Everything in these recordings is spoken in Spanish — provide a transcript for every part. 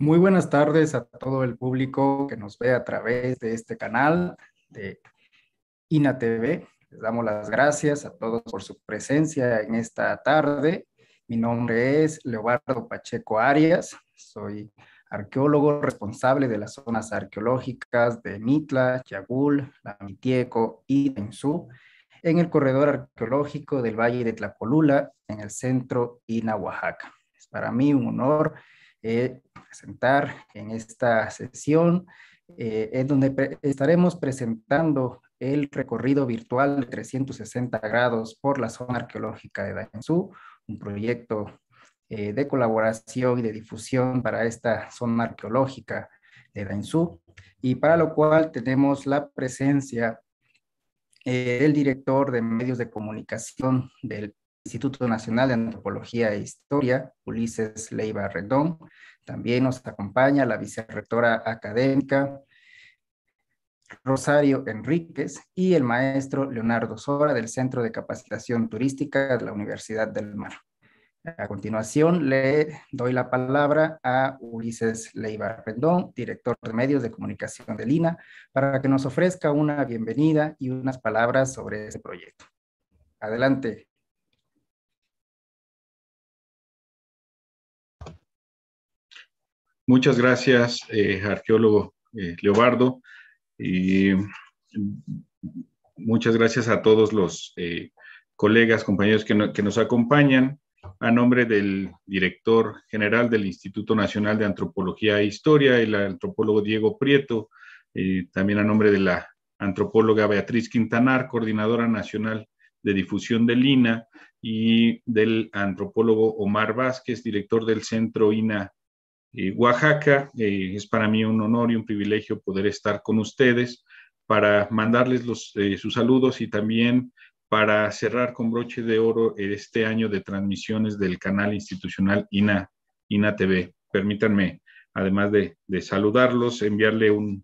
Muy buenas tardes a todo el público que nos ve a través de este canal de INA TV. Les damos las gracias a todos por su presencia en esta tarde. Mi nombre es Leobardo Pacheco Arias. Soy arqueólogo responsable de las zonas arqueológicas de Mitla, Yagul, Lamitieco y Tensú en el corredor arqueológico del Valle de Tlacolula, en el centro INA Oaxaca. Es para mí un honor eh, presentar en esta sesión, eh, en donde estaremos presentando el recorrido virtual de 360 grados por la zona arqueológica de Dainzú, un proyecto eh, de colaboración y de difusión para esta zona arqueológica de Dainzú, y para lo cual tenemos la presencia eh, del director de medios de comunicación del Instituto Nacional de Antropología e Historia, Ulises Leiva Redón, también nos acompaña la vicerrectora académica Rosario Enríquez y el maestro Leonardo Sora del Centro de Capacitación Turística de la Universidad del Mar. A continuación, le doy la palabra a Ulises Leiva Rendón, director de medios de comunicación de Lina, para que nos ofrezca una bienvenida y unas palabras sobre este proyecto. Adelante, Muchas gracias, eh, arqueólogo eh, Leobardo. Y muchas gracias a todos los eh, colegas, compañeros que, que, nos acompañan. A nombre del director general del Instituto Nacional de Antropología e Historia, el antropólogo Diego Prieto, también a nombre de la antropóloga Beatriz Quintanar, coordinadora nacional de difusión del INA, y del antropólogo Omar Vázquez, director del Centro INA eh, Oaxaca. Eh, es para mí un honor y un privilegio poder estar con ustedes para mandarles los, eh, sus saludos y también para cerrar con broche de oro este año de transmisiones del canal institucional INA, INA TV. Permítanme, además de, saludarlos, enviarle un,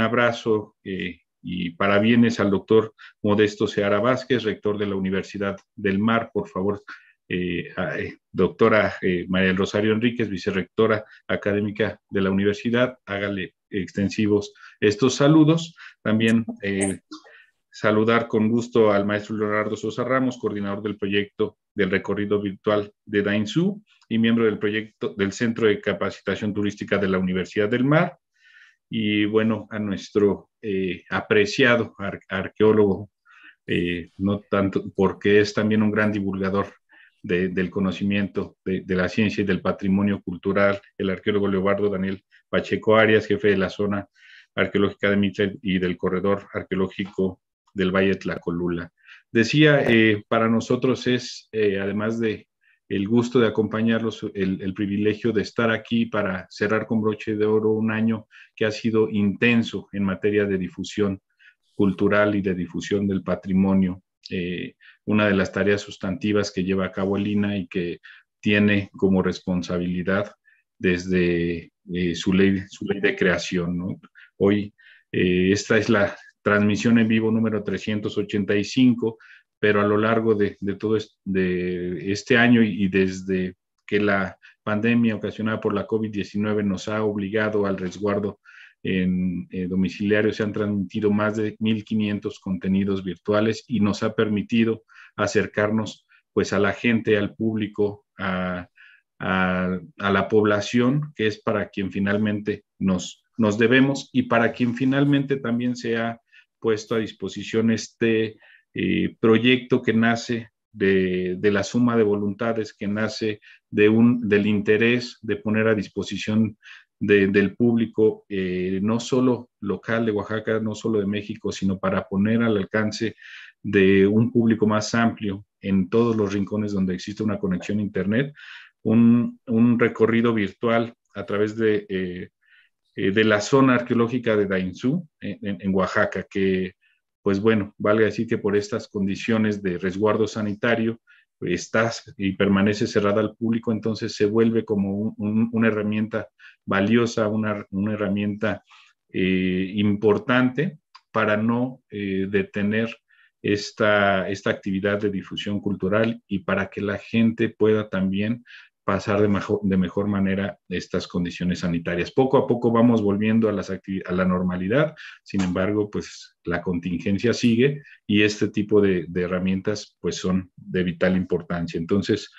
abrazo y parabienes al doctor Modesto Seara Vázquez, rector de la Universidad del Mar. Por favor, eh, doctora eh, María Rosario Enríquez, vicerectora académica de la universidad. Hágale extensivos estos saludos. También eh, saludar con gusto al maestro Leonardo Sosa Ramos, coordinador del proyecto del recorrido virtual de Dainzú y miembro del proyecto del Centro de Capacitación Turística de la Universidad del Mar. Y bueno, a nuestro apreciado arqueólogo no tanto porque es también un gran divulgador del conocimiento, de, la ciencia y del patrimonio cultural, el arqueólogo Leobardo Daniel Pacheco Arias, jefe de la zona arqueológica de Mitre y del corredor arqueológico del Valle Tlacolula. Decía, eh, para nosotros es, eh, además de el gusto de acompañarlos, el, privilegio de estar aquí para cerrar con broche de oro un año que ha sido intenso en materia de difusión cultural y de difusión del patrimonio. Eh, una de las tareas sustantivas que lleva a cabo el INA y que tiene como responsabilidad desde eh, su, ley, su ley de creación. Hoy eh, esta es la transmisión en vivo número 385, pero a lo largo de, todo este, de este año y, desde que la pandemia ocasionada por la COVID-19 nos ha obligado al resguardo en eh, domiciliario, se han transmitido más de 1.500 contenidos virtuales y nos ha permitido acercarnos pues a la gente, al público, a, la población, que es para quien finalmente nos, nos debemos y para quien finalmente también se ha puesto a disposición este eh, proyecto que nace de, la suma de voluntades, que nace de un, del interés de poner a disposición del público, eh, no solo local de Oaxaca, no solo de México, sino para poner al alcance de un público más amplio en todos los rincones donde existe una conexión a Internet, un, recorrido virtual a través de, eh, eh, de la zona arqueológica de Dainzú, en, Oaxaca, que, pues bueno, valga decir que por estas condiciones de resguardo sanitario, estás y permanece cerrada al público, entonces se vuelve como una herramienta valiosa, una, herramienta eh, importante para no detener esta, esta actividad de difusión cultural y para que la gente pueda también pasar de mejor, de mejor manera estas condiciones sanitarias. Poco a poco vamos volviendo a, las a la normalidad, sin embargo, pues la contingencia sigue y este tipo de, herramientas pues son de vital importancia. Entonces,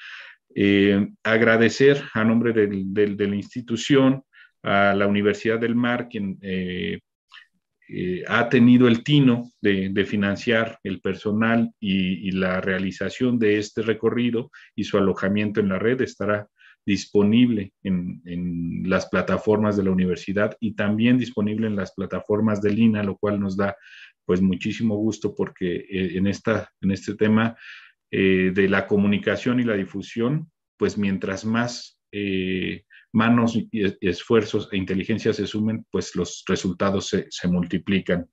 eh, agradecer a nombre de la institución, a la Universidad del Mar, quien eh, eh, ha tenido el tino de, financiar el personal y, la realización de este recorrido y su alojamiento en la red estará disponible en, las plataformas de la universidad y también disponible en las plataformas de Lina, lo cual nos da pues muchísimo gusto porque eh, en, esta, en este tema eh, de la comunicación y la difusión, pues mientras más manos, y esfuerzos e inteligencia se sumen, pues los resultados se, multiplican.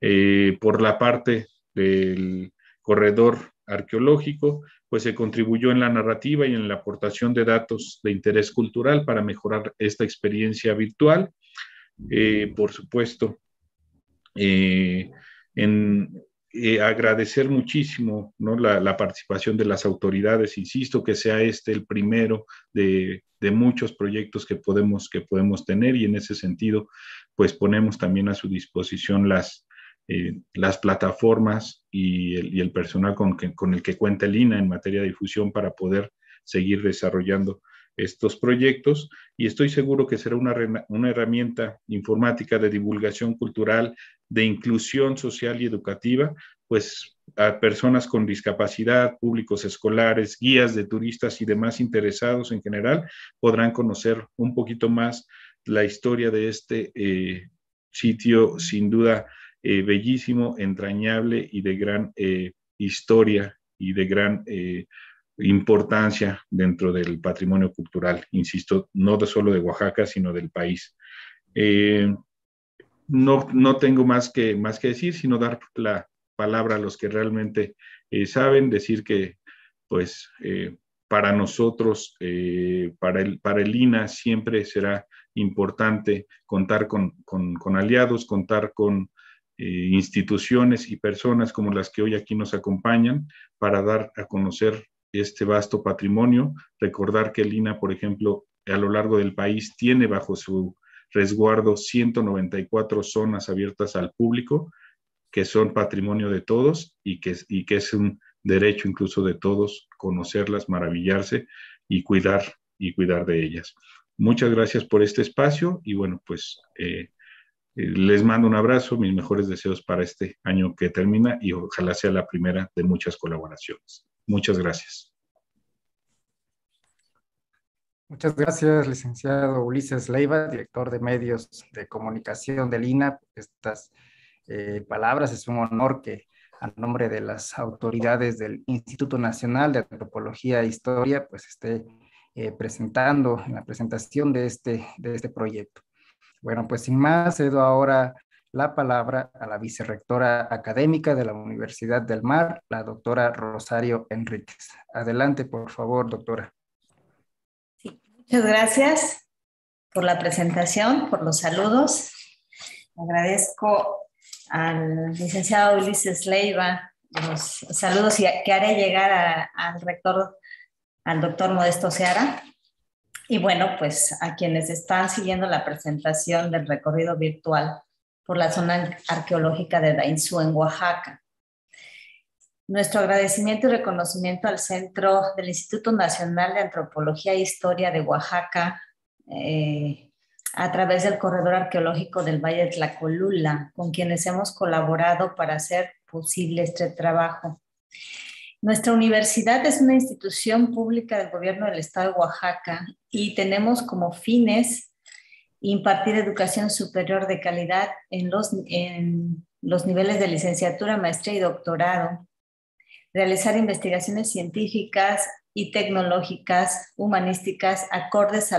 Eh, por la parte del corredor arqueológico, pues se contribuyó en la narrativa y en la aportación de datos de interés cultural para mejorar esta experiencia virtual. Eh, por supuesto, eh, en, eh, agradecer muchísimo la, participación de las autoridades, insisto, que sea este el primero de, muchos proyectos que podemos, que podemos tener y en ese sentido, pues ponemos también a su disposición las, eh, las plataformas y el, personal con, con el que cuenta el INA en materia de difusión para poder seguir desarrollando estos proyectos y estoy seguro que será una, una herramienta informática de divulgación cultural, de inclusión social y educativa, pues a personas con discapacidad, públicos escolares, guías de turistas y demás interesados en general podrán conocer un poquito más la historia de este eh, sitio sin duda eh, bellísimo, entrañable y de gran eh, historia y de gran importancia dentro del patrimonio cultural, insisto, no solo de Oaxaca, sino del país. Eh, no, no, tengo más que, más que decir, sino dar la palabra a los que realmente eh, saben, decir que, pues, eh, para nosotros, para, el, para el INA, siempre será importante contar con aliados, contar con instituciones y personas como las que hoy aquí nos acompañan para dar a conocer este vasto patrimonio. Recordar que el por ejemplo, a lo largo del país tiene bajo su resguardo 194 zonas abiertas al público, que son patrimonio de todos y que, y que es un derecho incluso de todos conocerlas, maravillarse y cuidar y cuidar de ellas. Muchas gracias por este espacio y bueno, pues eh, eh, les mando un abrazo, mis mejores deseos para este año que termina y ojalá sea la primera de muchas colaboraciones. Muchas gracias. Muchas gracias, licenciado Ulises Leiva, director de medios de comunicación del INAP. Estas eh, palabras es un honor que a nombre de las autoridades del Instituto Nacional de Antropología e Historia, pues esté eh, presentando la presentación de este, de este proyecto. Bueno, pues sin más, cedo ahora la palabra a la vicerrectora académica de la Universidad del Mar, la doctora Rosario Enríquez. Adelante, por favor, doctora. muchas gracias por la presentación, por los saludos. Agradezco al licenciado Ulises Leiva los saludos y que haré llegar al rector, al doctor Modesto Seara. Y bueno, pues a quienes están siguiendo la presentación del recorrido virtual por la zona arqueológica de Dainzú en Oaxaca. Nuestro agradecimiento y reconocimiento al Centro del Instituto Nacional de Antropología e Historia de Oaxaca eh, a través del Corredor Arqueológico del Valle de Tlacolula, con quienes hemos colaborado para hacer posible este trabajo. Nuestra universidad es una institución pública del gobierno del estado de Oaxaca y tenemos como fines impartir educación superior de calidad en los, niveles de licenciatura, maestría y doctorado, realizar investigaciones científicas y tecnológicas, humanísticas, acordes a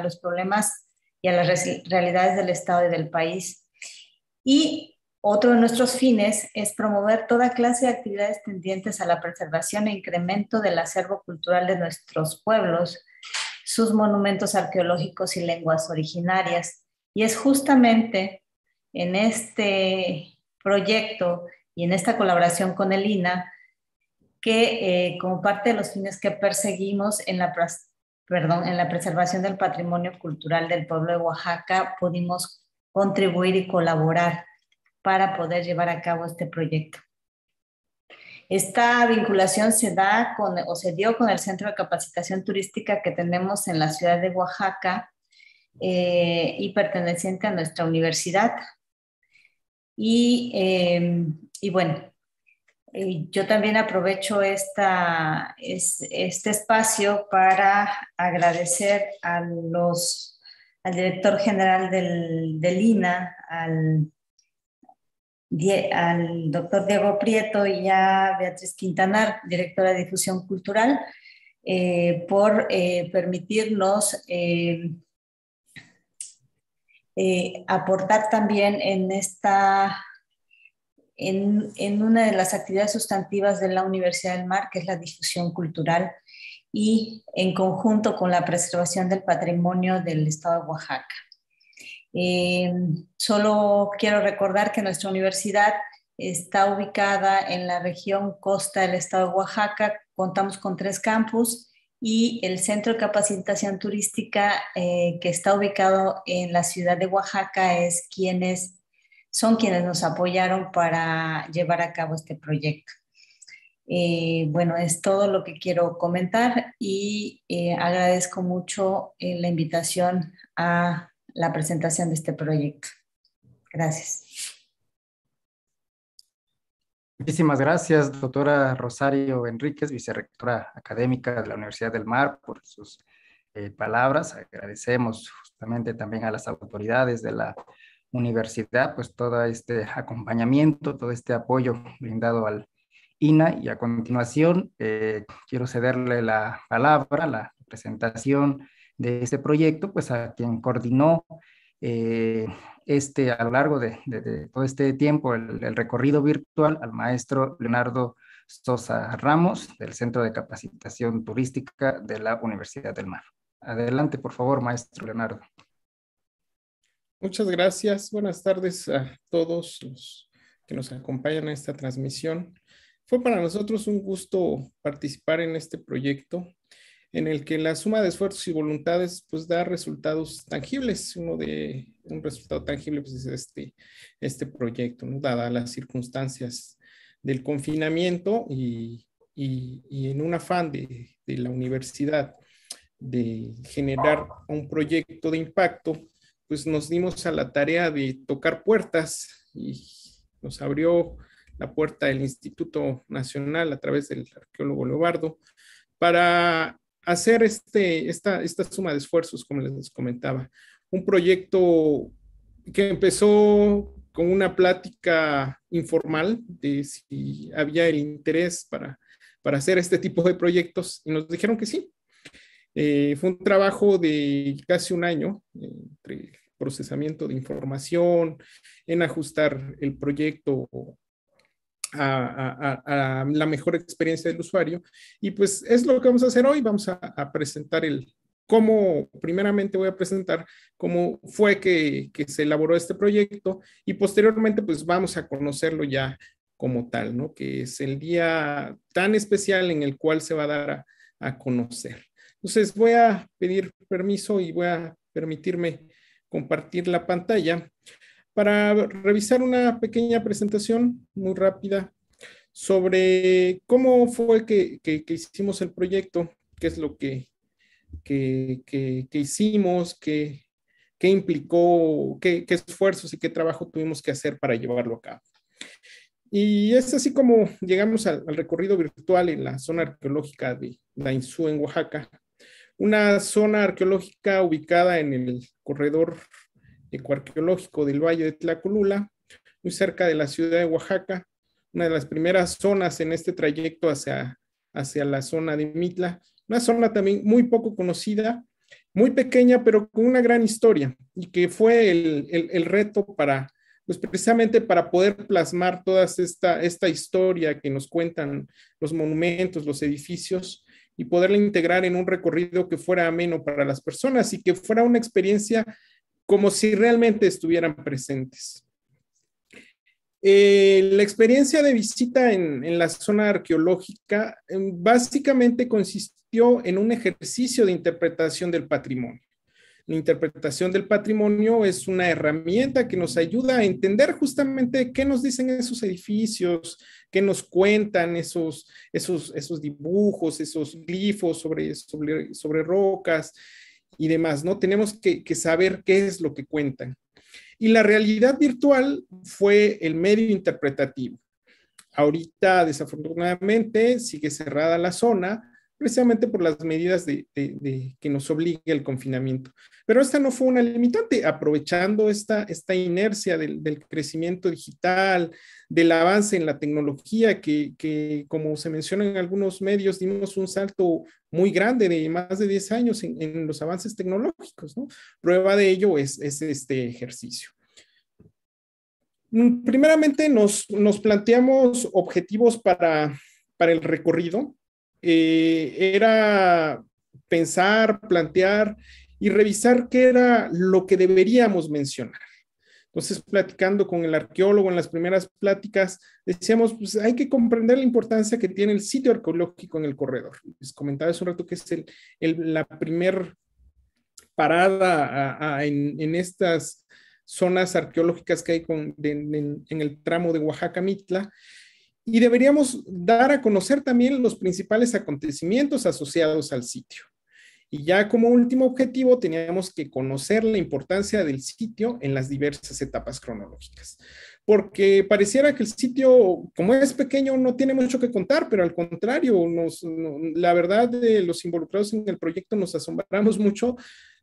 los problemas y a las realidades del Estado y del país. Y otro de nuestros fines es promover toda clase de actividades tendientes a la preservación e incremento del acervo cultural de nuestros pueblos, sus monumentos arqueológicos y lenguas originarias. Y es justamente en este proyecto y en esta colaboración con el INA que eh, como parte de los fines que perseguimos en la, perdón, en la preservación del patrimonio cultural del pueblo de Oaxaca pudimos contribuir y colaborar para poder llevar a cabo este proyecto. Esta vinculación se da con, o se dio con el Centro de Capacitación Turística que tenemos en la ciudad de Oaxaca eh, y perteneciente a nuestra universidad. Y, em, bueno, eh, yo también aprovecho esta, este espacio para agradecer a los, al director general del, del INA, al al doctor Diego Prieto y a Beatriz Quintanar, directora de difusión cultural, eh, por eh, permitirnos eh, aportar también en esta en, una de las actividades sustantivas de la Universidad del Mar, que es la difusión cultural, y en conjunto con la preservación del patrimonio del Estado de Oaxaca. Eh, solo quiero recordar que nuestra universidad está ubicada en la región costa del estado de Oaxaca. Contamos con tres campus y el Centro de Capacitación Turística eh, que está ubicado en la ciudad de Oaxaca es quienes son quienes nos apoyaron para llevar a cabo este proyecto. Eh, bueno, es todo lo que quiero comentar y eh, agradezco mucho la invitación a la presentación de este proyecto. Gracias. Muchísimas gracias, doctora Rosario Enríquez, vicerrectora académica de la Universidad del Mar, por sus eh, palabras. Agradecemos justamente también a las autoridades de la universidad, pues todo este acompañamiento, todo este apoyo brindado al INA. Y a continuación, eh, quiero cederle la palabra, la presentación de este proyecto, pues a quien coordinó eh, este, a lo largo de, todo este tiempo el, el, recorrido virtual al maestro Leonardo Sosa Ramos del Centro de Capacitación Turística de la Universidad del Mar. Adelante, por favor, maestro Leonardo. Muchas gracias. Buenas tardes a todos los que nos acompañan en esta transmisión. Fue para nosotros un gusto participar en este proyecto en el que la suma de esfuerzos y voluntades pues da resultados tangibles. Uno de un resultado tangible pues es este, este proyecto, ¿no? las circunstancias del confinamiento y, en un afán de, la universidad de generar un proyecto de impacto, pues nos dimos a la tarea de tocar puertas y nos abrió la puerta del Instituto Nacional a través del arqueólogo Leobardo para hacer este, esta, esta suma de esfuerzos, como les comentaba. Un proyecto que empezó con una plática informal de si había el interés para, para hacer este tipo de proyectos y nos dijeron que sí. Eh, fue un trabajo de casi un año eh, entre procesamiento de información, en ajustar el proyecto a, la mejor experiencia del usuario. Y pues es lo que vamos a hacer hoy. Vamos a, presentar el cómo, primeramente voy a presentar cómo fue que, que, se elaboró este proyecto y posteriormente pues vamos a conocerlo ya como tal, ¿no? Que es el día tan especial en el cual se va a dar a conocer. Entonces voy a pedir permiso y voy a permitirme compartir la pantalla para revisar una pequeña presentación muy rápida sobre cómo fue que, hicimos el proyecto, qué es lo que, que hicimos, qué, implicó, qué, esfuerzos y qué trabajo tuvimos que hacer para llevarlo a cabo. Y es así como llegamos al, recorrido virtual en la zona arqueológica de INSU en Oaxaca, una zona arqueológica ubicada en el corredor ecoarqueológico del Valle de Tlacolula, muy cerca de la ciudad de Oaxaca, una de las primeras zonas en este trayecto hacia, hacia la zona de Mitla, una zona también muy poco conocida, muy pequeña, pero con una gran historia y que fue el, reto para, pues precisamente para poder plasmar toda esta, esta historia que nos cuentan los monumentos, los edificios y poderla integrar en un recorrido que fuera ameno para las personas y que fuera una experiencia como si realmente estuvieran presentes. Eh, la experiencia de visita en, la zona arqueológica eh, básicamente consistió en un ejercicio de interpretación del patrimonio. La interpretación del patrimonio es una herramienta que nos ayuda a entender justamente qué nos dicen esos edificios, qué nos cuentan esos, esos, esos dibujos, esos glifos sobre, sobre, sobre rocas, y demás, ¿no? Tenemos que, que saber qué es lo que cuentan. Y la realidad virtual fue el medio interpretativo. Ahorita, desafortunadamente, sigue cerrada la zona, precisamente por las medidas que nos obliga el confinamiento. Pero esta no fue una limitante, aprovechando esta, inercia del, crecimiento digital, del avance en la tecnología, que, como se menciona en algunos medios, dimos un salto muy grande de más de 10 años en, los avances tecnológicos. Prueba de ello es, este ejercicio. Primeramente nos, planteamos objetivos para el recorrido eh, era pensar, plantear y revisar qué era lo que deberíamos mencionar. Entonces, platicando con el arqueólogo en las primeras pláticas, decíamos, pues hay que comprender la importancia que tiene el sitio arqueológico en el corredor. Les comentaba hace un rato que es la primera parada en, estas zonas arqueológicas que hay en, el tramo de Oaxaca-Mitla y deberíamos dar a conocer también los principales acontecimientos asociados al sitio. Y ya como último objetivo teníamos que conocer la importancia del sitio en las diversas etapas cronológicas, porque pareciera que el sitio, como es pequeño, no tiene mucho que contar, pero al contrario, la verdad de los involucrados en el proyecto nos asombramos mucho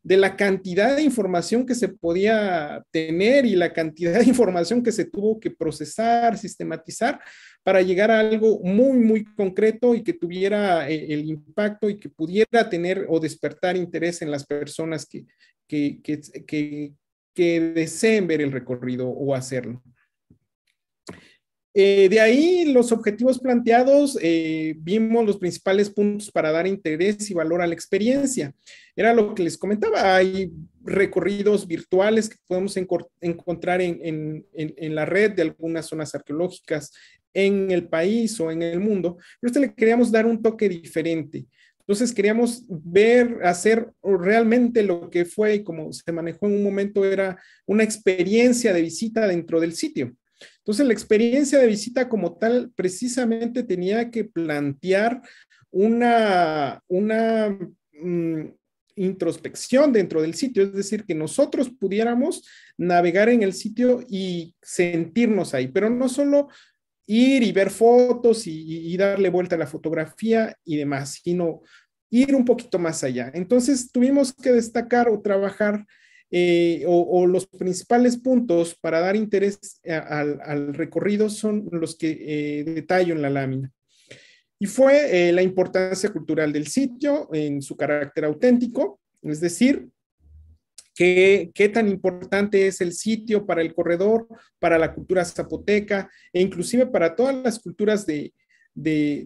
de la cantidad de información que se podía tener y la cantidad de información que se tuvo que procesar, sistematizar para llegar a algo muy, muy concreto y que tuviera eh, el impacto y que pudiera tener o despertar interés en las personas que, que, deseen ver el recorrido o hacerlo. Eh, de ahí los objetivos planteados, eh, vimos los principales puntos para dar interés y valor a la experiencia. Era lo que les comentaba, hay recorridos virtuales que podemos encontrar en la red de algunas zonas arqueológicas en el país o en el mundo, pero a este le queríamos dar un toque diferente. Entonces queríamos ver, hacer realmente lo que fue y como se manejó en un momento era una experiencia de visita dentro del sitio. Entonces la experiencia de visita como tal precisamente tenía que plantear una, una mm, introspección dentro del sitio, es decir, que nosotros pudiéramos navegar en el sitio y sentirnos ahí, pero no solo ir y ver fotos y, darle vuelta a la fotografía y demás, sino ir un poquito más allá. Entonces tuvimos que destacar o trabajar eh, o, los principales puntos para dar interés al recorrido son los que eh, detallo en la lámina. Y fue eh, la importancia cultural del sitio en su carácter auténtico, es decir, qué, tan importante es el sitio para el corredor, para la cultura zapoteca e inclusive para todas las culturas de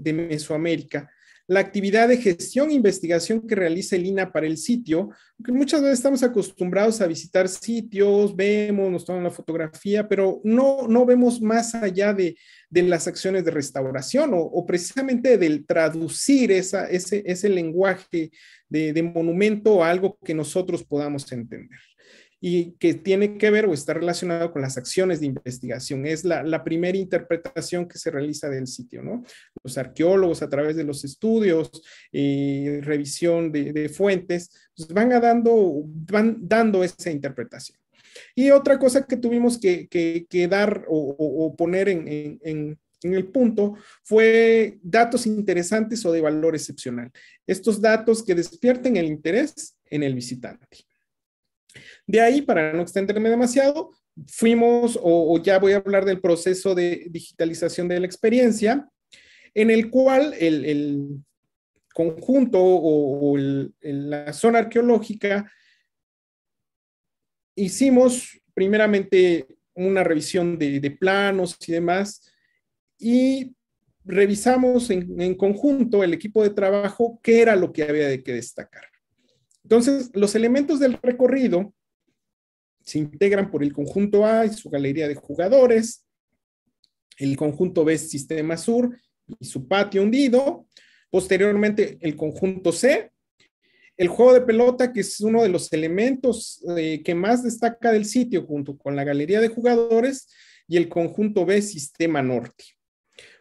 Mesoamérica la actividad de gestión e investigación que realiza el INA para el sitio, que muchas veces estamos acostumbrados a visitar sitios, vemos, nos toman la fotografía, pero no, vemos más allá de, las acciones de restauración o, precisamente del traducir ese, lenguaje de, de monumento a algo que nosotros podamos entender y que tiene que ver o está relacionado con las acciones de investigación. Es la, primera interpretación que se realiza del sitio, ¿no? Los arqueólogos a través de los estudios y revisión de, fuentes pues van, dando, van dando esa interpretación. Y otra cosa que tuvimos que, dar o, poner en el punto fue datos interesantes o de valor excepcional. Estos datos que despierten el interés en el visitante. De ahí, para no extenderme demasiado, fuimos, o, ya voy a hablar del proceso de digitalización de la experiencia, en el cual el, conjunto o, la zona arqueológica hicimos primeramente una revisión de, planos y demás y revisamos en, en, conjunto el equipo de trabajo qué era lo que había de que destacar. Entonces, los elementos del recorrido se integran por el conjunto A y su galería de jugadores, el conjunto B Sistema Sur y su patio hundido, posteriormente el conjunto C, el juego de pelota, que es uno de los elementos eh, que más destaca del sitio, junto con la galería de jugadores y el conjunto B Sistema Norte.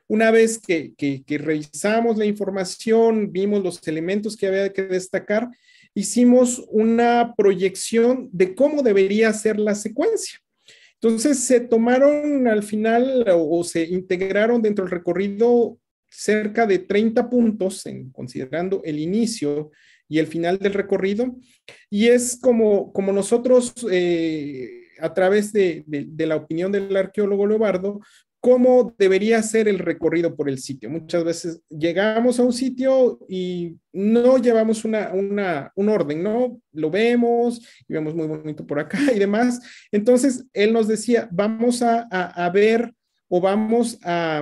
Una vez que revisamos la información, vimos los elementos que había que destacar, hicimos una proyección de cómo debería ser la secuencia. Entonces se tomaron al final o, se integraron dentro del recorrido cerca de 30 puntos, en, considerando el inicio y el final del recorrido. Y es como, como nosotros, eh, a través de, de, la opinión del arqueólogo Leobardo, cómo debería ser el recorrido por el sitio. Muchas veces llegamos a un sitio y no llevamos una, un orden, ¿no? Lo vemos y vemos muy bonito por acá y demás. Entonces, él nos decía, vamos a, a, ver o vamos a,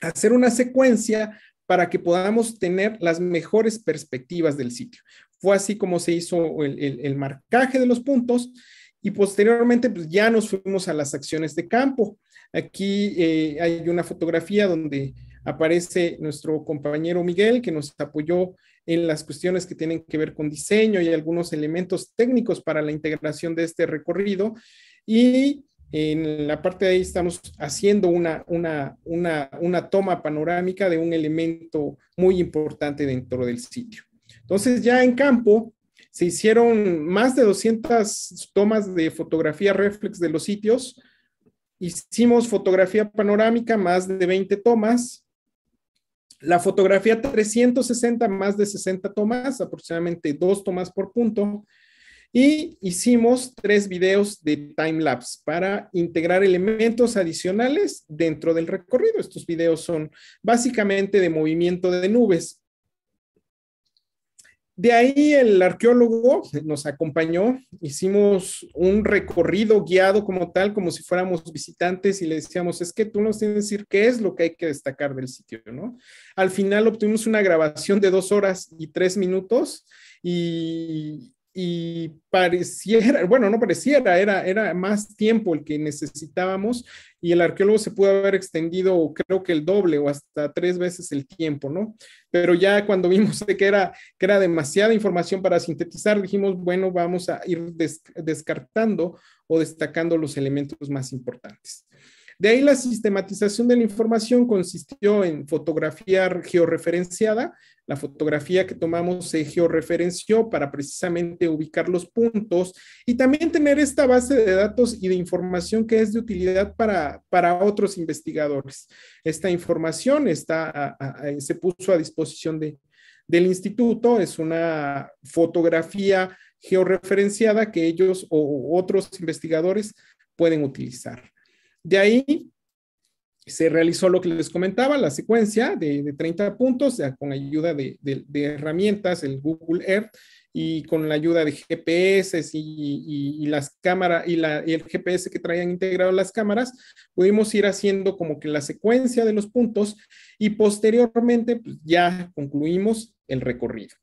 a hacer una secuencia para que podamos tener las mejores perspectivas del sitio. Fue así como se hizo el, el, el marcaje de los puntos y posteriormente pues, ya nos fuimos a las acciones de campo Aquí eh, hay una fotografía donde aparece nuestro compañero Miguel, que nos apoyó en las cuestiones que tienen que ver con diseño y algunos elementos técnicos para la integración de este recorrido. Y en la parte de ahí estamos haciendo una, una toma panorámica de un elemento muy importante dentro del sitio. Entonces ya en campo se hicieron más de 200 tomas de fotografía reflex de los sitios Hicimos fotografía panorámica, más de 20 tomas. La fotografía 360, más de 60 tomas, aproximadamente dos tomas por punto. Y hicimos tres videos de time lapse para integrar elementos adicionales dentro del recorrido. Estos videos son básicamente de movimiento de nubes. De ahí el arqueólogo nos acompañó, hicimos un recorrido guiado como tal, como si fuéramos visitantes y le decíamos, es que tú nos tienes que decir qué es lo que hay que destacar del sitio, ¿no? Al final obtuvimos una grabación de dos horas y tres minutos y, y pareciera, bueno, no pareciera, era, era más tiempo el que necesitábamos y el arqueólogo se pudo haber extendido creo que el doble o hasta tres veces el tiempo, ¿no? Pero ya cuando vimos que era, que era demasiada información para sintetizar, dijimos, bueno, vamos a ir descartando o destacando los elementos más importantes. De ahí la sistematización de la información consistió en fotografiar georreferenciada. La fotografía que tomamos se georreferenció para precisamente ubicar los puntos y también tener esta base de datos y de información que es de utilidad para, otros investigadores. Esta información está, se puso a disposición de, del instituto, es una fotografía georreferenciada que ellos o otros investigadores pueden utilizar. De ahí se realizó lo que les comentaba, la secuencia de, 30 puntos con ayuda de, herramientas, el Google Earth y con la ayuda de GPS y, las cámaras y, el GPS que traían integrado las cámaras, pudimos ir haciendo como que la secuencia de los puntos y posteriormente pues, ya concluimos el recorrido.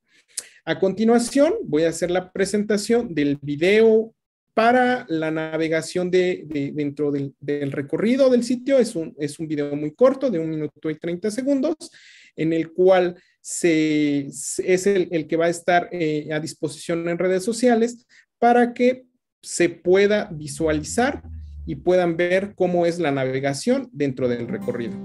A continuación voy a hacer la presentación del video para la navegación de, dentro del, recorrido del sitio. Es un, video muy corto, de un minuto y 30 segundos, en el cual es el, que va a estar eh, a disposición en redes sociales para que se pueda visualizar y puedan ver cómo es la navegación dentro del recorrido.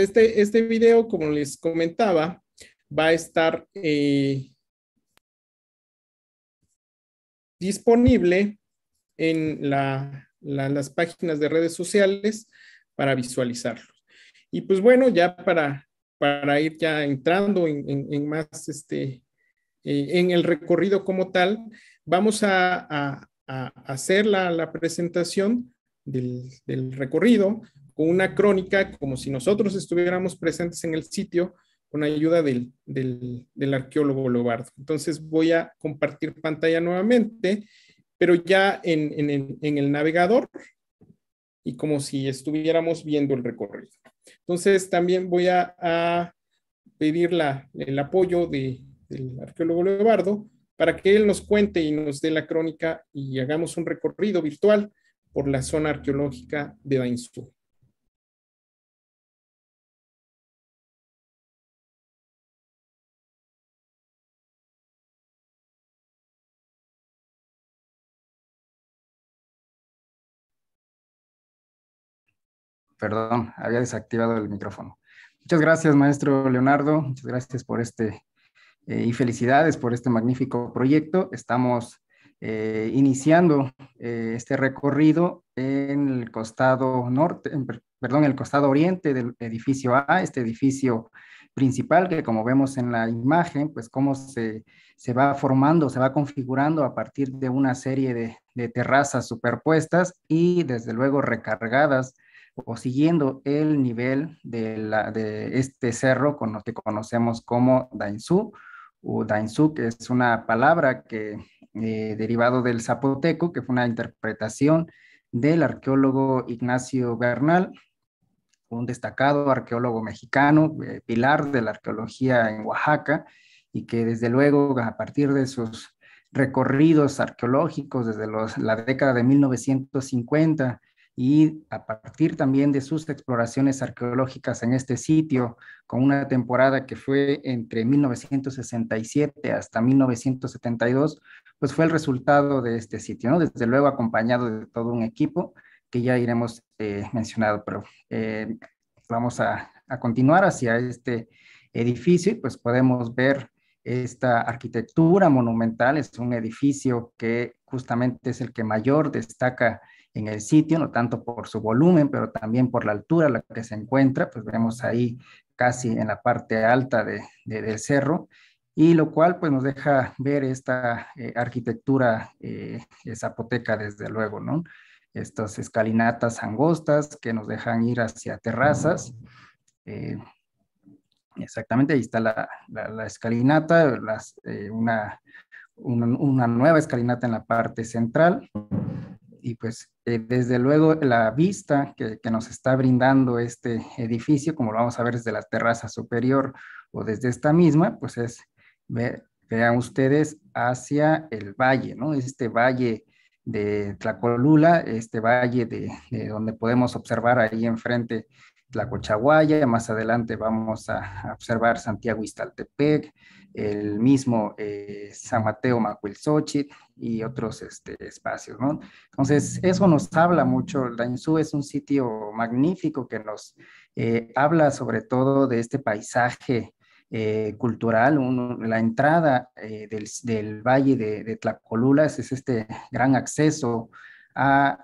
Este, este, video, como les comentaba, va a estar eh, disponible en las páginas de redes sociales para visualizarlo. Y pues bueno, ya para, ir ya entrando en, más este, eh, en el recorrido como tal, vamos a, hacer la, presentación del, recorrido, una crónica, como si nosotros estuviéramos presentes en el sitio, con ayuda del, arqueólogo Lobardo. Entonces voy a compartir pantalla nuevamente, pero ya en, el, navegador y como si estuviéramos viendo el recorrido. Entonces también voy a, pedir el apoyo del arqueólogo Leobardo para que él nos cuente y nos dé la crónica y hagamos un recorrido virtual por la zona arqueológica de Dainstur. perdón, había desactivado el micrófono. Muchas gracias, maestro Leonardo. Muchas gracias por este eh, y felicidades por este magnífico proyecto. Estamos eh, iniciando eh, este recorrido en el costado norte, el costado oriente del edificio A, este edificio principal que como vemos en la imagen, pues cómo se, va formando, se va configurando a partir de una serie de, de terrazas superpuestas y desde luego recargadas o siguiendo el nivel de, este cerro con lo que conocemos como Dainzú, o Dainzú, que es una palabra que eh, derivado del zapoteco, que fue una interpretación del arqueólogo Ignacio Bernal, un destacado arqueólogo mexicano, eh, pilar de la arqueología en Oaxaca, y que desde luego a partir de sus recorridos arqueológicos desde la década de 1950 y a partir también de sus exploraciones arqueológicas en este sitio, con una temporada que fue entre 1967 hasta 1972, pues fue el resultado de este sitio, ¿no? Desde luego acompañado de todo un equipo que ya iremos eh, mencionando, pero eh, vamos a, a, continuar hacia este edificio y pues podemos ver esta arquitectura monumental, es un edificio que justamente es el que mayor destaca en el sitio, no tanto por su volumen, pero también por la altura a la que se encuentra, pues vemos ahí casi en la parte alta de, del cerro, y lo cual pues nos deja ver esta eh, arquitectura eh, zapoteca desde luego, ¿no? Estas escalinatas angostas que nos dejan ir hacia terrazas. Eh, exactamente, ahí está la, la, escalinata, las, una, una, una nueva escalinata en la parte central y pues eh, desde luego la vista que, nos está brindando este edificio, como lo vamos a ver desde la terraza superior o desde esta misma, pues es, vean ustedes, hacia el valle, ¿no? Este valle de Tlacolula, este valle de donde podemos observar ahí enfrente Tlacochahuaya, más adelante vamos a, observar Santiago Iztaltepec, el mismo eh, San Mateo Macuilsochit y otros este, espacios, ¿no? Entonces, eso nos habla mucho, la INSU es un sitio magnífico que nos eh, habla sobre todo de este paisaje eh, cultural, la entrada del, valle de, de Tlacolulas es este gran acceso a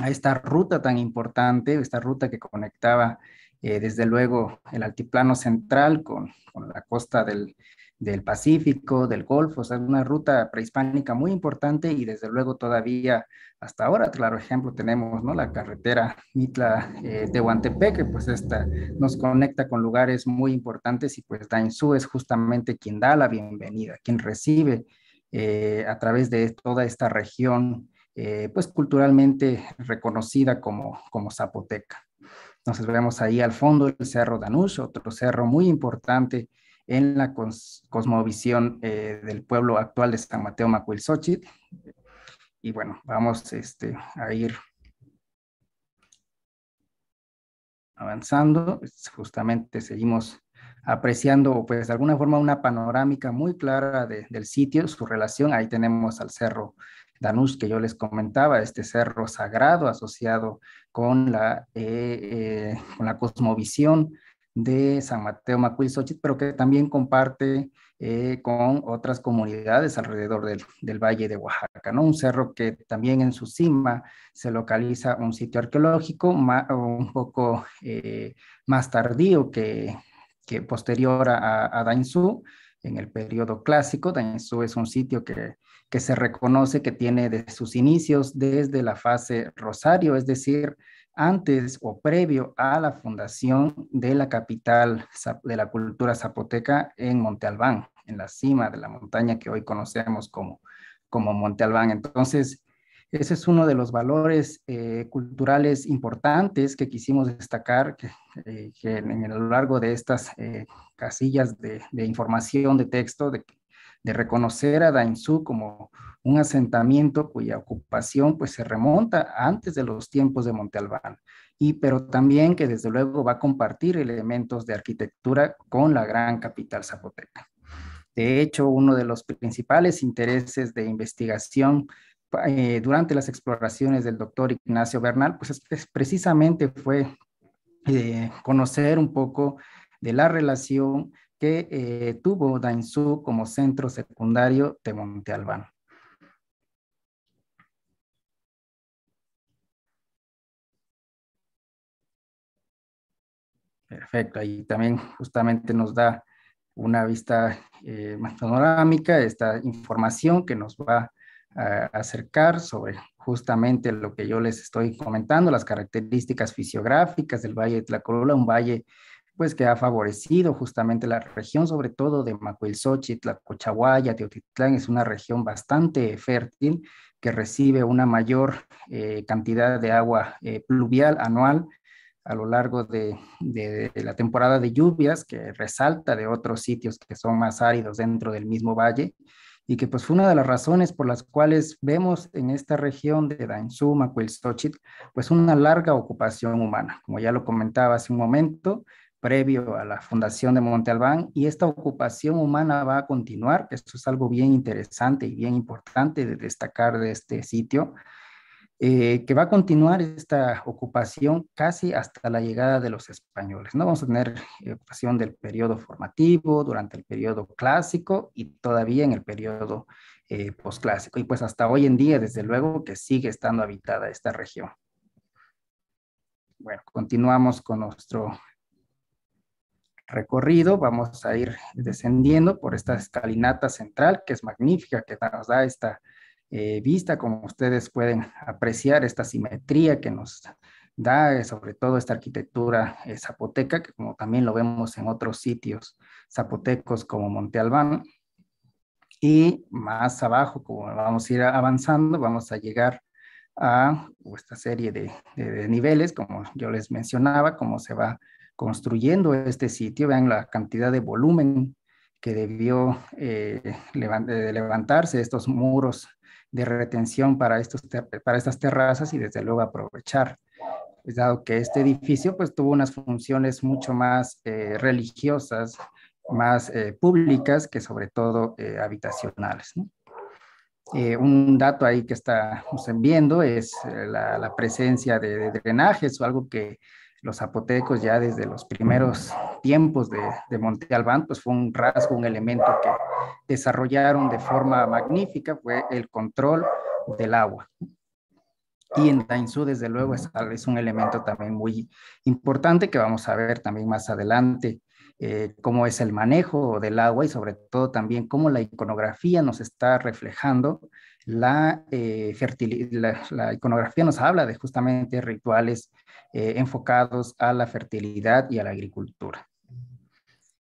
a esta ruta tan importante, esta ruta que conectaba eh, desde luego el altiplano central con, la costa del, Pacífico, del Golfo, o sea, una ruta prehispánica muy importante y desde luego todavía hasta ahora, claro ejemplo, tenemos ¿no? la carretera Mitla de eh, Huantepec, que pues esta nos conecta con lugares muy importantes y pues Dainzú es justamente quien da la bienvenida, quien recibe eh, a través de toda esta región eh, pues culturalmente reconocida como, zapoteca. Entonces vemos ahí al fondo el Cerro Danush, otro cerro muy importante en la cosmovisión eh, del pueblo actual de San Mateo Macuilsochit. Y bueno, vamos este, a ir avanzando, justamente seguimos apreciando pues de alguna forma una panorámica muy clara del sitio, su relación, ahí tenemos al cerro Danús que yo les comentaba, este cerro sagrado asociado con la, eh, eh, la cosmovisión de San Mateo Xochitl, pero que también comparte eh, con otras comunidades alrededor del, Valle de Oaxaca, ¿no? Un cerro que también en su cima se localiza un sitio arqueológico un poco más tardío que, posterior a, a Dainzú, en el periodo clásico. Dainzú es un sitio que que se reconoce que tiene de sus inicios desde la fase Rosario, es decir, antes o previo a la fundación de la capital de la cultura zapoteca en Monte Albán, en la cima de la montaña que hoy conocemos como, como Monte Albán. Entonces, ese es uno de los valores eh, culturales importantes que quisimos destacar, que, eh, en, lo largo de estas eh, casillas de, información, de texto, de, de reconocer a Dainzú como un asentamiento cuya ocupación pues se remonta antes de los tiempos de Monte Albán, y pero también que desde luego va a compartir elementos de arquitectura con la gran capital zapoteca. De hecho, uno de los principales intereses de investigación eh, durante las exploraciones del doctor Ignacio Bernal, pues precisamente fue eh, conocer un poco de la relación que eh, tuvo Dainzú como centro secundario de Monte Albán. Perfecto, ahí también justamente nos da una vista más eh, panorámica, esta información que nos va a acercar sobre justamente lo que yo les estoy comentando, las características fisiográficas del Valle de Tlacolula, un valle pues que ha favorecido justamente la región, sobre todo de la Cochahuaya, Teotitlán, es una región bastante fértil que recibe una mayor eh, cantidad de agua eh, pluvial anual a lo largo de, la temporada de lluvias, que resalta de otros sitios que son más áridos dentro del mismo valle, y que pues fue una de las razones por las cuales vemos en esta región de Danzú, Macuilsochit, pues una larga ocupación humana, como ya lo comentaba hace un momento, previo a la fundación de Monte Albán y esta ocupación humana va a continuar. Esto es algo bien interesante y bien importante de destacar de este sitio, eh, que va a continuar esta ocupación casi hasta la llegada de los españoles. No vamos a tener eh, ocupación del periodo formativo, durante el periodo clásico y todavía en el periodo eh, posclásico. Y pues hasta hoy en día, desde luego, que sigue estando habitada esta región. Bueno, continuamos con nuestro recorrido, vamos a ir descendiendo por esta escalinata central que es magnífica, que nos da esta eh, vista, como ustedes pueden apreciar, esta simetría que nos da, eh, sobre todo esta arquitectura eh, zapoteca, que como también lo vemos en otros sitios zapotecos como Monte Albán. Y más abajo, como vamos a ir avanzando, vamos a llegar a pues, esta serie de, niveles, como yo les mencionaba, cómo se va construyendo este sitio. Vean la cantidad de volumen que debió eh, levantarse estos muros de retención para, estos para estas terrazas y desde luego aprovechar, pues dado que este edificio pues tuvo unas funciones mucho más eh, religiosas, más eh, públicas que sobre todo habitacionales. un dato ahí que estamos pues, viendo es la, presencia de, drenajes o algo que los zapotecos ya desde los primeros tiempos de, Monte Albán, pues fue un rasgo, un elemento que desarrollaron de forma magnífica, fue el control del agua. Y en Tainzú, desde luego, es, un elemento también muy importante que vamos a ver también más adelante, eh, cómo es el manejo del agua y sobre todo también cómo la iconografía nos está reflejando la, eh, la iconografía nos habla de justamente rituales eh, enfocados a la fertilidad y a la agricultura.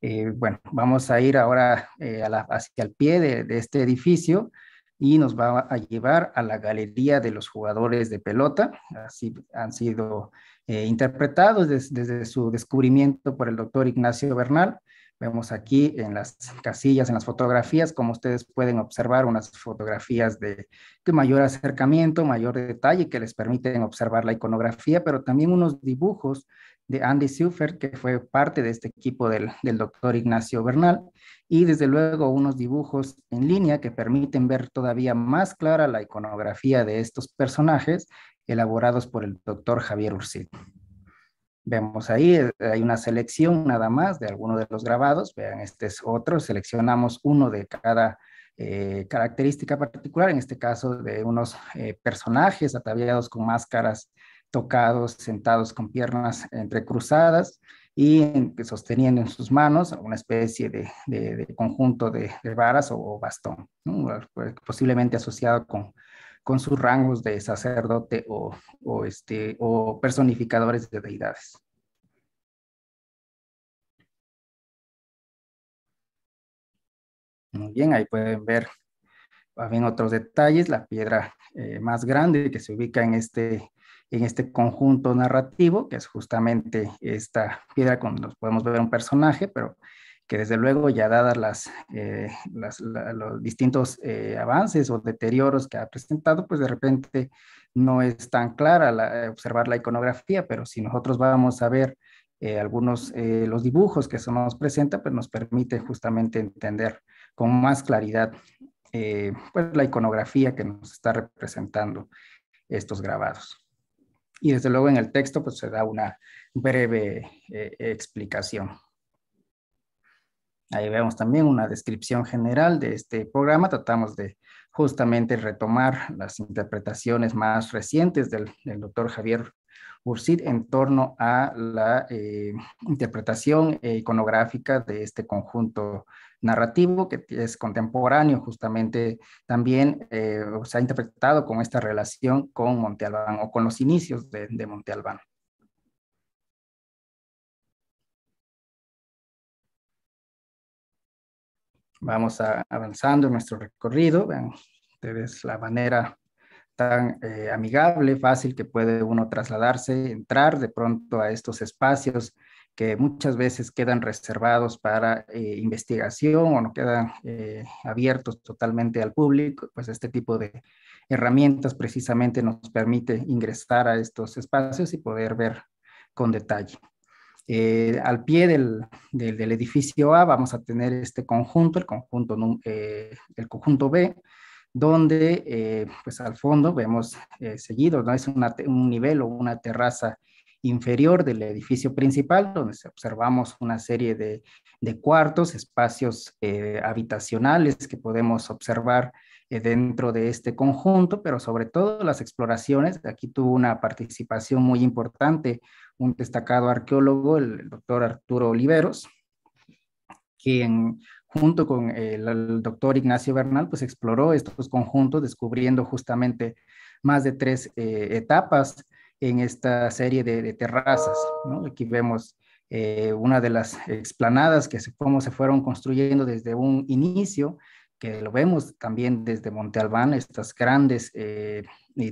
Eh, bueno, vamos a ir ahora eh, hacia el pie de, este edificio y nos va a llevar a la galería de los jugadores de pelota. Así han sido interpretados desde su descubrimiento por el doctor Ignacio Bernal Vemos aquí en las casillas, en las fotografías, como ustedes pueden observar, unas fotografías de, mayor acercamiento, mayor detalle que les permiten observar la iconografía, pero también unos dibujos de Andy Seufert, que fue parte de este equipo del, doctor Ignacio Bernal, y desde luego unos dibujos en línea que permiten ver todavía más clara la iconografía de estos personajes elaborados por el doctor Javier Ursil. Vemos ahí, eh, hay una selección nada más de alguno de los grabados. Vean, este es otro. Seleccionamos uno de cada eh, característica particular, en este caso de unos eh, personajes ataviados con máscaras, tocados, sentados con piernas entrecruzadas y sosteniendo en sus manos una especie de, conjunto de, varas o, bastón, posiblemente asociado con, con sus rangos de sacerdote o, este, o personificadores de deidades. Muy bien, ahí pueden ver también otros detalles, la piedra eh, más grande que se ubica en este, en este conjunto narrativo, que es justamente esta piedra cuando nos podemos ver un personaje, pero que desde luego ya dadas eh, los distintos eh, avances o deterioros que ha presentado, pues de repente no es tan clara observar la iconografía, pero si nosotros vamos a ver eh, algunos algunos, los dibujos que eso nos presenta, pues nos permite justamente entender con más claridad pues la iconografía que nos está representando estos grabados. Y desde luego en el texto pues se da una breve explicación. Ahí vemos también una descripción general de este programa. Tratamos de justamente retomar las interpretaciones más recientes del, doctor Javier Ursit en torno a la eh, interpretación iconográfica de este conjunto narrativo que es contemporáneo justamente también eh, se ha interpretado con esta relación con Monte Albán o con los inicios de, de Monte Albán. Vamos avanzando en nuestro recorrido. Vean ustedes la manera tan eh, amigable, fácil que puede uno trasladarse, entrar de pronto a estos espacios que muchas veces quedan reservados para eh, investigación o no quedan eh, abiertos totalmente al público, pues este tipo de herramientas precisamente nos permite ingresar a estos espacios y poder ver con detalle. Eh, al pie del, edificio A vamos a tener este conjunto, el conjunto, eh, conjunto B, donde eh, pues al fondo vemos seguido, ¿no? es un nivel o una terraza inferior del edificio principal, donde observamos una serie de, de cuartos, espacios habitacionales que podemos observar dentro de este conjunto, pero sobre todo las exploraciones. Aquí tuvo una participación muy importante un destacado arqueólogo, el doctor Arturo Oliveros, quien junto con el, doctor Ignacio Bernal, pues exploró estos conjuntos, descubriendo justamente más de tres eh, etapas en esta serie de, terrazas. Aquí vemos eh, una de las explanadas que se, cómo se fueron construyendo desde un inicio, que lo vemos también desde Monte Albán, estas grandes eh,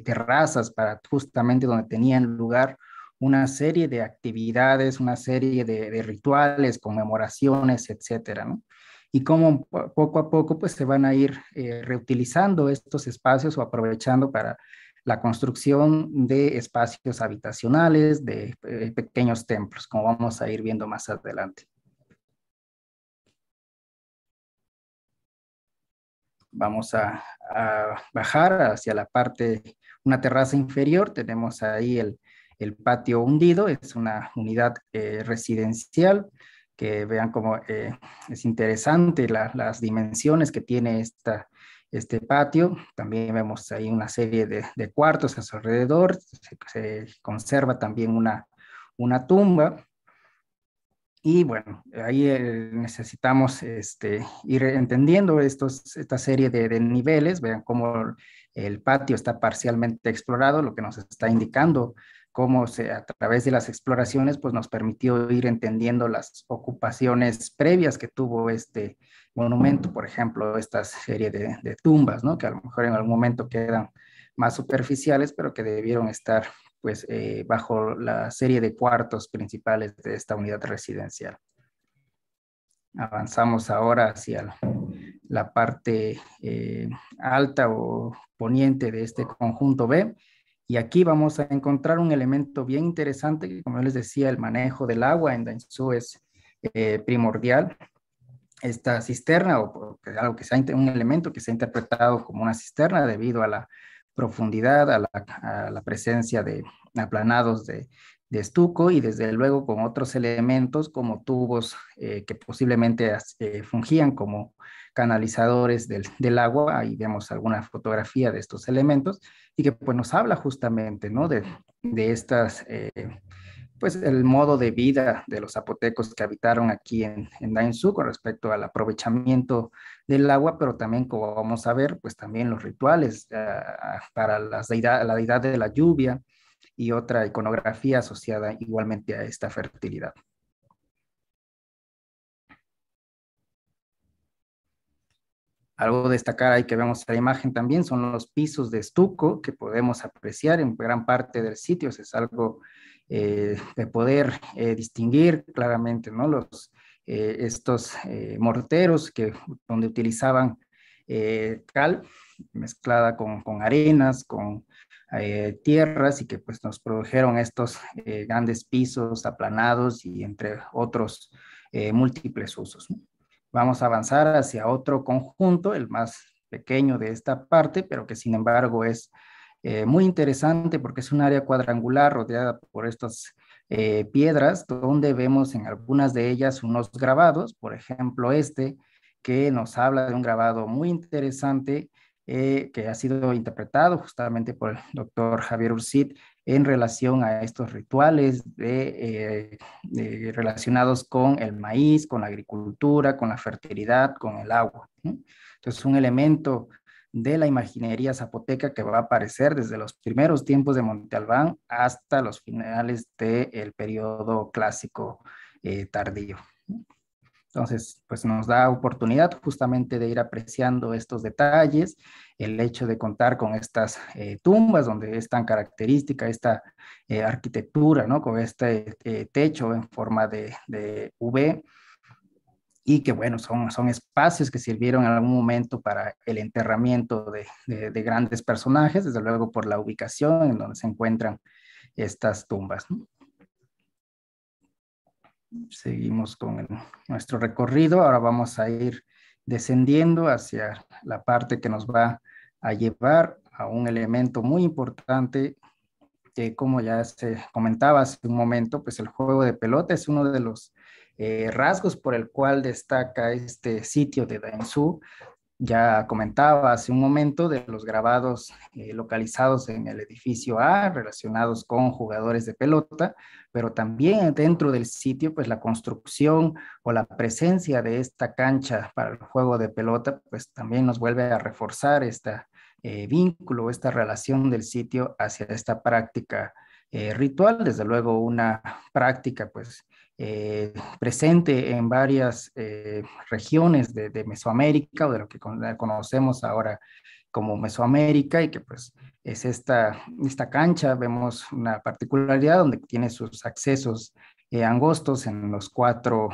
terrazas para justamente donde tenían lugar una serie de actividades, una serie de, rituales, conmemoraciones, etcétera, Y cómo poco a poco pues se van a ir eh, reutilizando estos espacios o aprovechando para la construcción de espacios habitacionales, de eh, pequeños templos, como vamos a ir viendo más adelante. Vamos a, a bajar hacia la parte, una terraza inferior, tenemos ahí el, el patio hundido es una unidad eh, residencial que vean cómo eh, es interesante las dimensiones que tiene esta, este patio. También vemos ahí una serie de, cuartos a su alrededor. Se, conserva también una, una tumba. Y bueno, ahí eh, necesitamos este, ir entendiendo esta serie de, de, niveles. Vean cómo el patio está parcialmente explorado, lo que nos está indicando cómo a través de las exploraciones pues nos permitió ir entendiendo las ocupaciones previas que tuvo este monumento, por ejemplo, esta serie de, tumbas, que a lo mejor en algún momento quedan más superficiales, pero que debieron estar pues eh, bajo la serie de cuartos principales de esta unidad residencial. Avanzamos ahora hacia la, parte eh, alta o poniente de este conjunto B, y aquí vamos a encontrar un elemento bien interesante, que como les decía, el manejo del agua en Danzú es eh, primordial. Esta cisterna, o algo que sea un elemento que se ha interpretado como una cisterna debido a la profundidad, a la, presencia de aplanados de, estuco y desde luego con otros elementos como tubos eh, que posiblemente eh, fungían como canalizadores del, agua. Ahí vemos alguna fotografía de estos elementos y que pues nos habla justamente, ¿no? De, estas, eh, pues el modo de vida de los zapotecos que habitaron aquí en, en con respecto al aprovechamiento del agua, pero también, como vamos a ver, pues también los rituales ah, ah, para la deidad de la lluvia y otra iconografía asociada igualmente a esta fertilidad. Algo destacar ahí que vemos en la imagen también son los pisos de estuco que podemos apreciar en gran parte del sitio. es algo eh, de poder eh, distinguir claramente ¿no? los, eh, estos morteros que, donde utilizaban cal mezclada con, arenas, con tierras y que pues, nos produjeron estos grandes pisos aplanados y entre otros múltiples usos. Vamos a avanzar hacia otro conjunto, el más pequeño de esta parte, pero que sin embargo es eh, muy interesante porque es un área cuadrangular rodeada por estas eh, piedras, donde vemos en algunas de ellas unos grabados, por ejemplo este, que nos habla de un grabado muy interesante eh, que ha sido interpretado justamente por el doctor Javier Ursit en relación a estos rituales eh, eh, relacionados con el maíz, con la agricultura, con la fertilidad, con el agua. Entonces, un elemento de la imaginería zapoteca que va a aparecer desde los primeros tiempos de Monte Albán hasta los finales del periodo clásico eh, tardío. Entonces, pues nos da oportunidad justamente de ir apreciando estos detalles, el hecho de contar con estas eh, tumbas donde es tan característica esta eh, arquitectura, ¿no? Con este eh, techo en forma de, V y que bueno, son, son espacios que sirvieron en algún momento para el enterramiento de, de grandes personajes, desde luego por la ubicación en donde se encuentran estas tumbas. ¿no? Seguimos con nuestro recorrido. Ahora vamos a ir descendiendo hacia la parte que nos va a llevar a un elemento muy importante que como ya se comentaba hace un momento, pues el juego de pelota es uno de los eh, rasgos por el cual destaca este sitio de Dainzú, ya comentaba hace un momento de los grabados eh, localizados en el edificio A relacionados con jugadores de pelota, pero también dentro del sitio, pues la construcción o la presencia de esta cancha para el juego de pelota, pues también nos vuelve a reforzar este vínculo, esta relación del sitio hacia esta práctica eh, ritual, desde luego una práctica pues eh, presente en varias eh, regiones de, Mesoamérica o de lo que conocemos ahora como Mesoamérica y que pues es esta, esta cancha, vemos una particularidad donde tiene sus accesos eh, angostos en los cuatro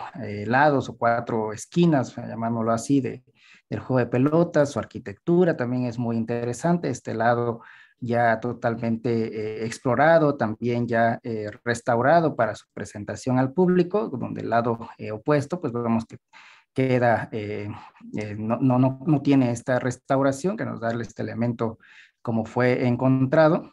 lados o cuatro esquinas, llamándolo así, de, del juego de pelotas, su arquitectura también es muy interesante, este lado ya totalmente eh, explorado, también ya eh, restaurado para su presentación al público, donde el lado eh, opuesto, pues vemos que queda, no, no, no, no, tiene esta restauración que nos da este elemento como fue encontrado.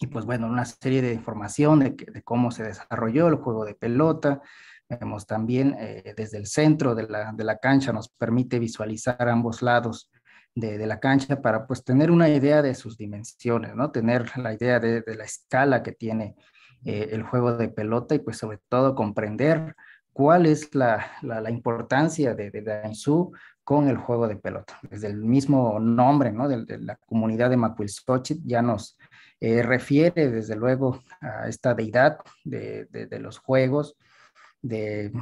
Y pues bueno, una serie de información de, cómo se desarrolló el juego de pelota, Vemos también desde el centro de la, de la, cancha, nos permite visualizar ambos lados de, la cancha para pues tener una idea de sus dimensiones, ¿no? Tener la idea de, la escala que tiene eh, el juego de pelota y pues sobre todo comprender cuál es la, importancia de, de Danzú con el juego de pelota. Desde el mismo nombre, ¿no? De, la comunidad de Macuilsochit ya nos eh, refiere desde luego a esta deidad de, los juegos, de,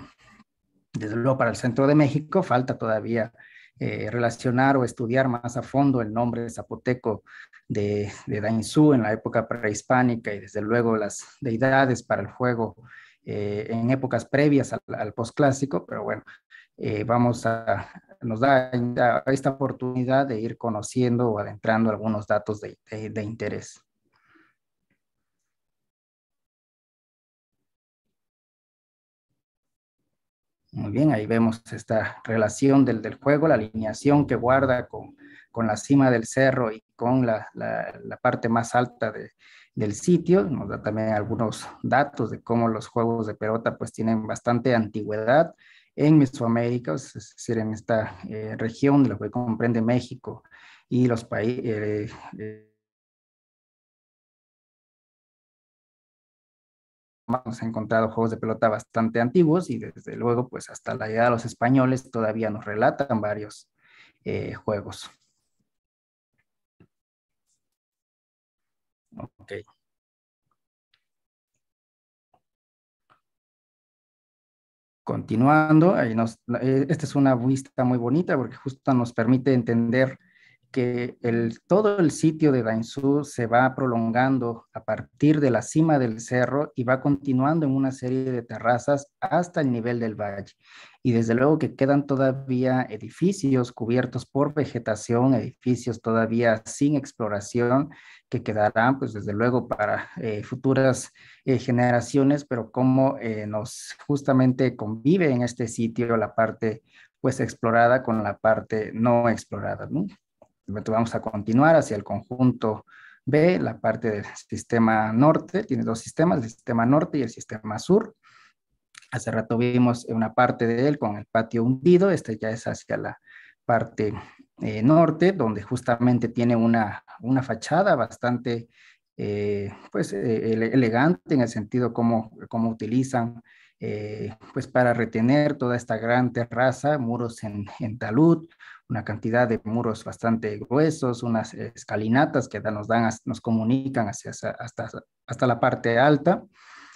desde luego para el centro de México falta todavía eh, relacionar o estudiar más a fondo el nombre zapoteco de, de Dainzú en la época prehispánica y desde luego las deidades para el juego eh, en épocas previas al, posclásico, pero bueno, eh, vamos a, nos da esta oportunidad de ir conociendo o adentrando algunos datos de interés. Muy bien, ahí vemos esta relación del, juego, la alineación que guarda con, la cima del cerro y con la, parte más alta de, del sitio. Nos da también algunos datos de cómo los juegos de pelota pues tienen bastante antigüedad en Mesoamérica, es decir, en esta eh, región de lo que comprende México y los países, eh, eh, hemos encontrado juegos de pelota bastante antiguos y desde luego, pues hasta la llegada de los españoles todavía nos relatan varios eh, juegos. Ok. Continuando, ahí eh, esta es una vista muy bonita porque justo nos permite entender que todo el sitio de Dainzú se va prolongando a partir de la cima del cerro y va continuando en una serie de terrazas hasta el nivel del valle. Y desde luego que quedan todavía edificios cubiertos por vegetación, edificios todavía sin exploración, que quedarán pues desde luego para eh, futuras eh, generaciones, pero cómo eh, nos justamente convive en este sitio la parte pues explorada con la parte no explorada, ¿no? vamos a continuar hacia el conjunto B, la parte del sistema norte, tiene dos sistemas, el sistema norte y el sistema sur. Hace rato vimos una parte de él con el patio hundido, este ya es hacia la parte eh, norte, donde justamente tiene una, una fachada bastante eh, pues, eh, elegante en el sentido como, cómo utilizan pues para retener toda esta gran terraza, muros en talud, una cantidad de muros bastante gruesos, unas escalinatas que nos, dan, nos comunican hacia, hasta, hasta la parte alta.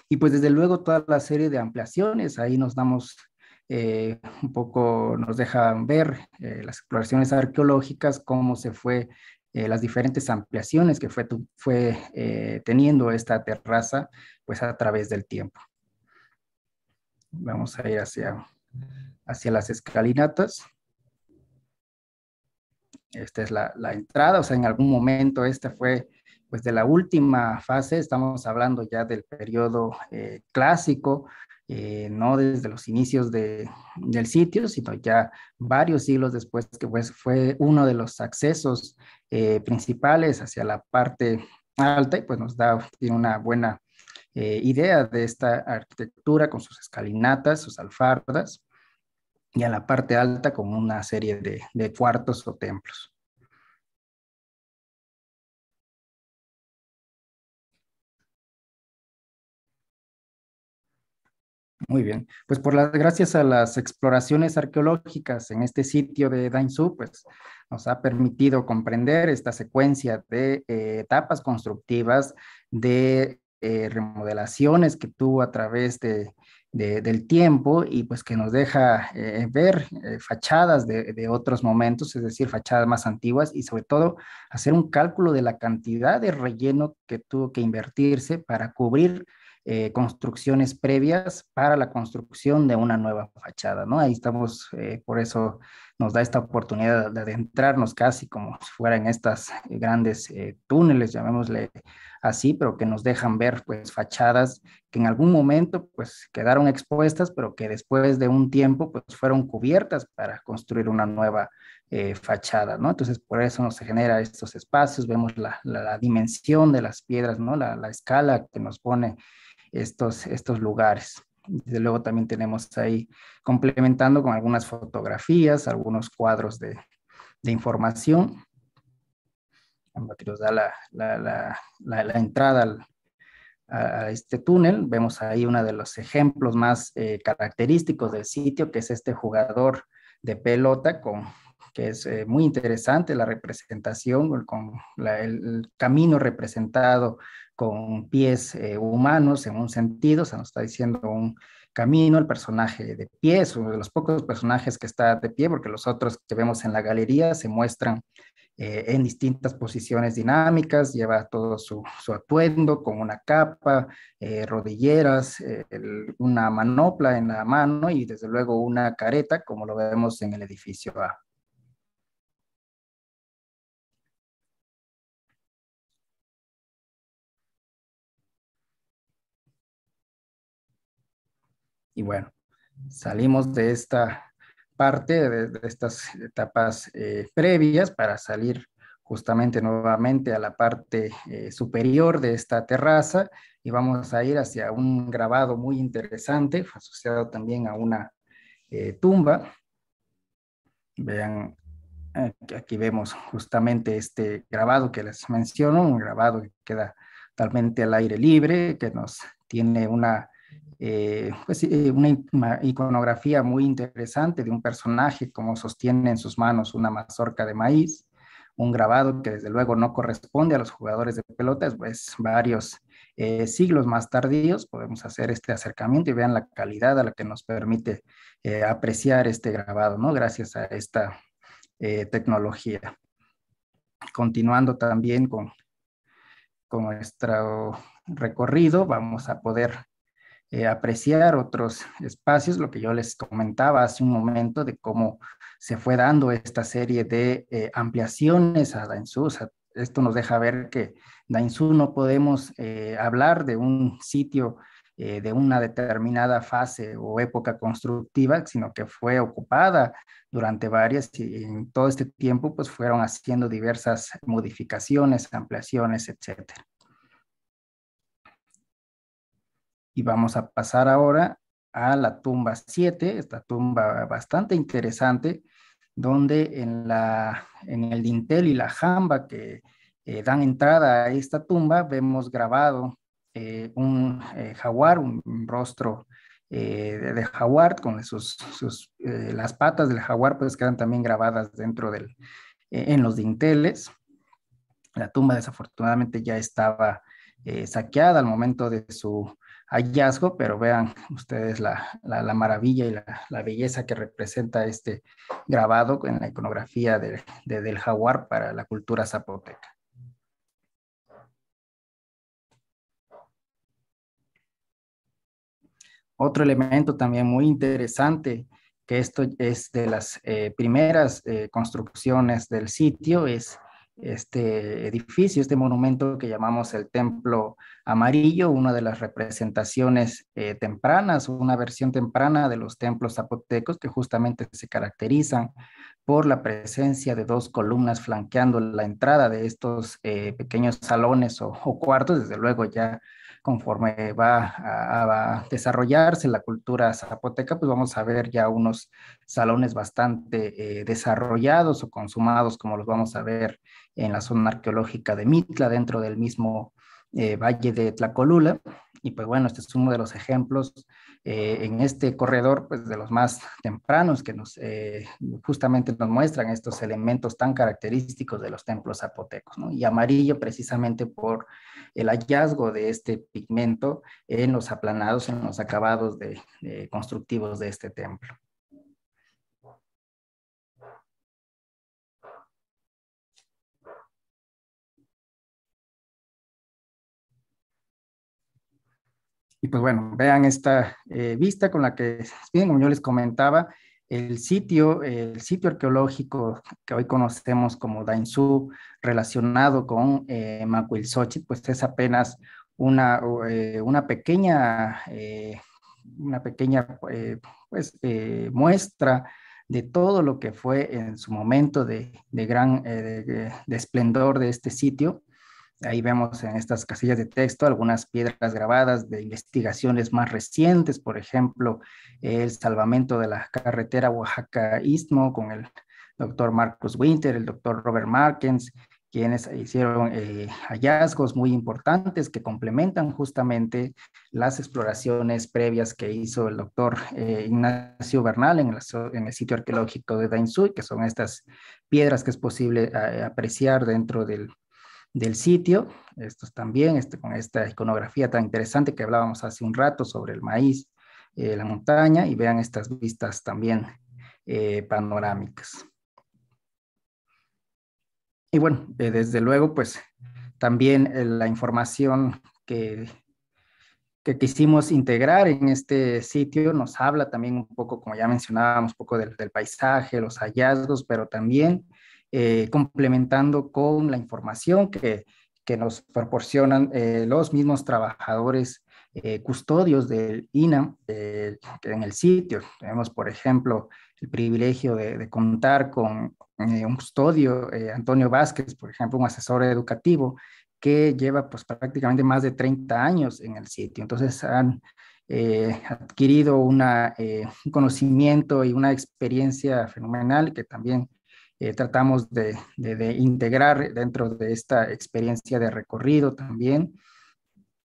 Y pues desde luego toda la serie de ampliaciones, ahí nos damos eh, un poco, nos dejan ver eh, las exploraciones arqueológicas, cómo se fue, eh, las diferentes ampliaciones que fue, fue teniendo esta terraza, pues a través del tiempo. Vamos a ir hacia, hacia las escalinatas. Esta es la, entrada, o sea, en algún momento esta fue pues de la última fase, estamos hablando ya del periodo eh, clásico, eh, no desde los inicios del sitio, sino ya varios siglos después, que pues, fue uno de los accesos eh, principales hacia la parte alta y pues nos da una buena idea de esta arquitectura con sus escalinatas, sus alfardas y a la parte alta con una serie de, cuartos o templos. Muy bien, pues por las gracias a las exploraciones arqueológicas en este sitio de Dainzú, pues nos ha permitido comprender esta secuencia de eh, etapas constructivas, de eh, remodelaciones que tuvo a través de del tiempo y pues que nos deja eh, ver eh, fachadas de, otros momentos, es decir, fachadas más antiguas y sobre todo hacer un cálculo de la cantidad de relleno que tuvo que invertirse para cubrir eh, construcciones previas para la construcción de una nueva fachada, ¿no? Ahí estamos, eh, por eso nos da esta oportunidad de adentrarnos casi como si fuera en estas grandes eh, túneles, llamémosle así, pero que nos dejan ver pues fachadas que en algún momento pues quedaron expuestas, pero que después de un tiempo pues fueron cubiertas para construir una nueva fachada, ¿no? Entonces, por eso nos genera estos espacios, vemos la, dimensión de las piedras, ¿no? La, la, escala que nos pone estos, estos lugares. Desde luego también tenemos ahí complementando con algunas fotografías, algunos cuadros de, información nos da la, la, entrada a este túnel. Vemos ahí uno de los ejemplos más eh, característicos del sitio, que es este jugador de pelota, con, que es eh, muy interesante la representación, con el camino representado con pies eh, humanos en un sentido, se nos está diciendo un camino, el personaje de pie, es uno de los pocos personajes que está de pie, porque los otros que vemos en la galería se muestran eh, en distintas posiciones dinámicas, lleva todo su, atuendo con una capa, eh, rodilleras, una manopla en la mano y desde luego una careta, como lo vemos en el edificio A. Y bueno, salimos de esta parte, de, estas etapas eh, previas para salir justamente nuevamente a la parte eh, superior de esta terraza y vamos a ir hacia un grabado muy interesante asociado también a una eh, tumba. Vean, aquí vemos justamente este grabado que les menciono, un grabado que queda totalmente al aire libre, que nos tiene una eh, pues, eh, una iconografía muy interesante de un personaje como sostiene en sus manos una mazorca de maíz, un grabado que desde luego no corresponde a los jugadores de pelotas, pues varios eh, siglos más tardíos podemos hacer este acercamiento y vean la calidad a la que nos permite apreciar este grabado, ¿no? Gracias a esta tecnología. Continuando también con, con nuestro recorrido, vamos a poder eh, apreciar otros espacios, lo que yo les comentaba hace un momento de cómo se fue dando esta serie de eh, ampliaciones a Dainzú. esto nos deja ver que Dainzú no podemos eh, hablar de un sitio de una determinada fase o época constructiva, sino que fue ocupada durante varias y en todo este tiempo pues fueron haciendo diversas modificaciones, ampliaciones, etcétera. Y vamos a pasar ahora a la tumba 7, esta tumba bastante interesante, donde en, la, en el dintel y la jamba que eh, dan entrada a esta tumba vemos grabado eh, un eh, jaguar, un rostro de, jaguar, con sus, las patas del jaguar pues quedan también grabadas dentro del, en los dinteles. La tumba desafortunadamente ya estaba saqueada al momento de su hallazgo, pero vean ustedes la, maravilla y la, belleza que representa este grabado en la iconografía de, del jaguar para la cultura zapoteca. Otro elemento también muy interesante, que esto es de las eh, primeras eh, construcciones del sitio, es este edificio, este monumento que llamamos el Templo Amarillo, una de las representaciones eh, tempranas, una versión temprana de los templos zapotecos que justamente se caracterizan por la presencia de dos columnas flanqueando la entrada de estos eh, pequeños salones o, cuartos, desde luego ya conforme va a, desarrollarse la cultura zapoteca, pues vamos a ver ya unos salones bastante eh, desarrollados o consumados, como los vamos a ver en la zona arqueológica de Mitla, dentro del mismo eh, valle de Tlacolula. Y pues bueno, este es uno de los ejemplos eh, en este corredor, pues de los más tempranos que eh, justamente nos muestran estos elementos tan característicos de los templos zapotecos, ¿no? Y amarillo precisamente por el hallazgo de este pigmento en los aplanados, en los acabados constructivos de este templo. Y pues bueno, vean esta eh, vista con la que, como yo les comentaba, el sitio, el sitio arqueológico que hoy conocemos como Dainzú, relacionado con eh, pues es apenas una, pequeña, eh, una pequeña eh, pues, muestra de todo lo que fue en su momento de, gran esplendor de este sitio. Ahí vemos en estas casillas de texto algunas piedras grabadas de investigaciones más recientes, por ejemplo, el salvamento de la carretera Oaxaca-Istmo con el doctor Marcus Winter, el doctor Robert Markens, quienes hicieron eh, hallazgos muy importantes que complementan justamente las exploraciones previas que hizo el doctor eh, Ignacio Bernal en, el sitio arqueológico de Dainzui, que son estas piedras que es posible eh, apreciar dentro del, del sitio, estos también, este, con esta iconografía tan interesante que hablábamos hace un rato sobre el maíz, eh, la montaña, y vean estas vistas también eh, panorámicas. Y bueno, eh, desde luego, pues también la información que, que quisimos integrar en este sitio nos habla también un poco, como ya mencionábamos, un poco del paisaje, los hallazgos, pero también eh, complementando con la información que, nos proporcionan eh, los mismos trabajadores eh, custodios del INAM en el sitio. Tenemos, por ejemplo, el privilegio de, contar con un custodio, Antonio Vázquez, por ejemplo, un asesor educativo que lleva pues, prácticamente más de 30 años en el sitio. Entonces han adquirido un conocimiento y una experiencia fenomenal que también eh, tratamos de, integrar dentro de esta experiencia de recorrido también.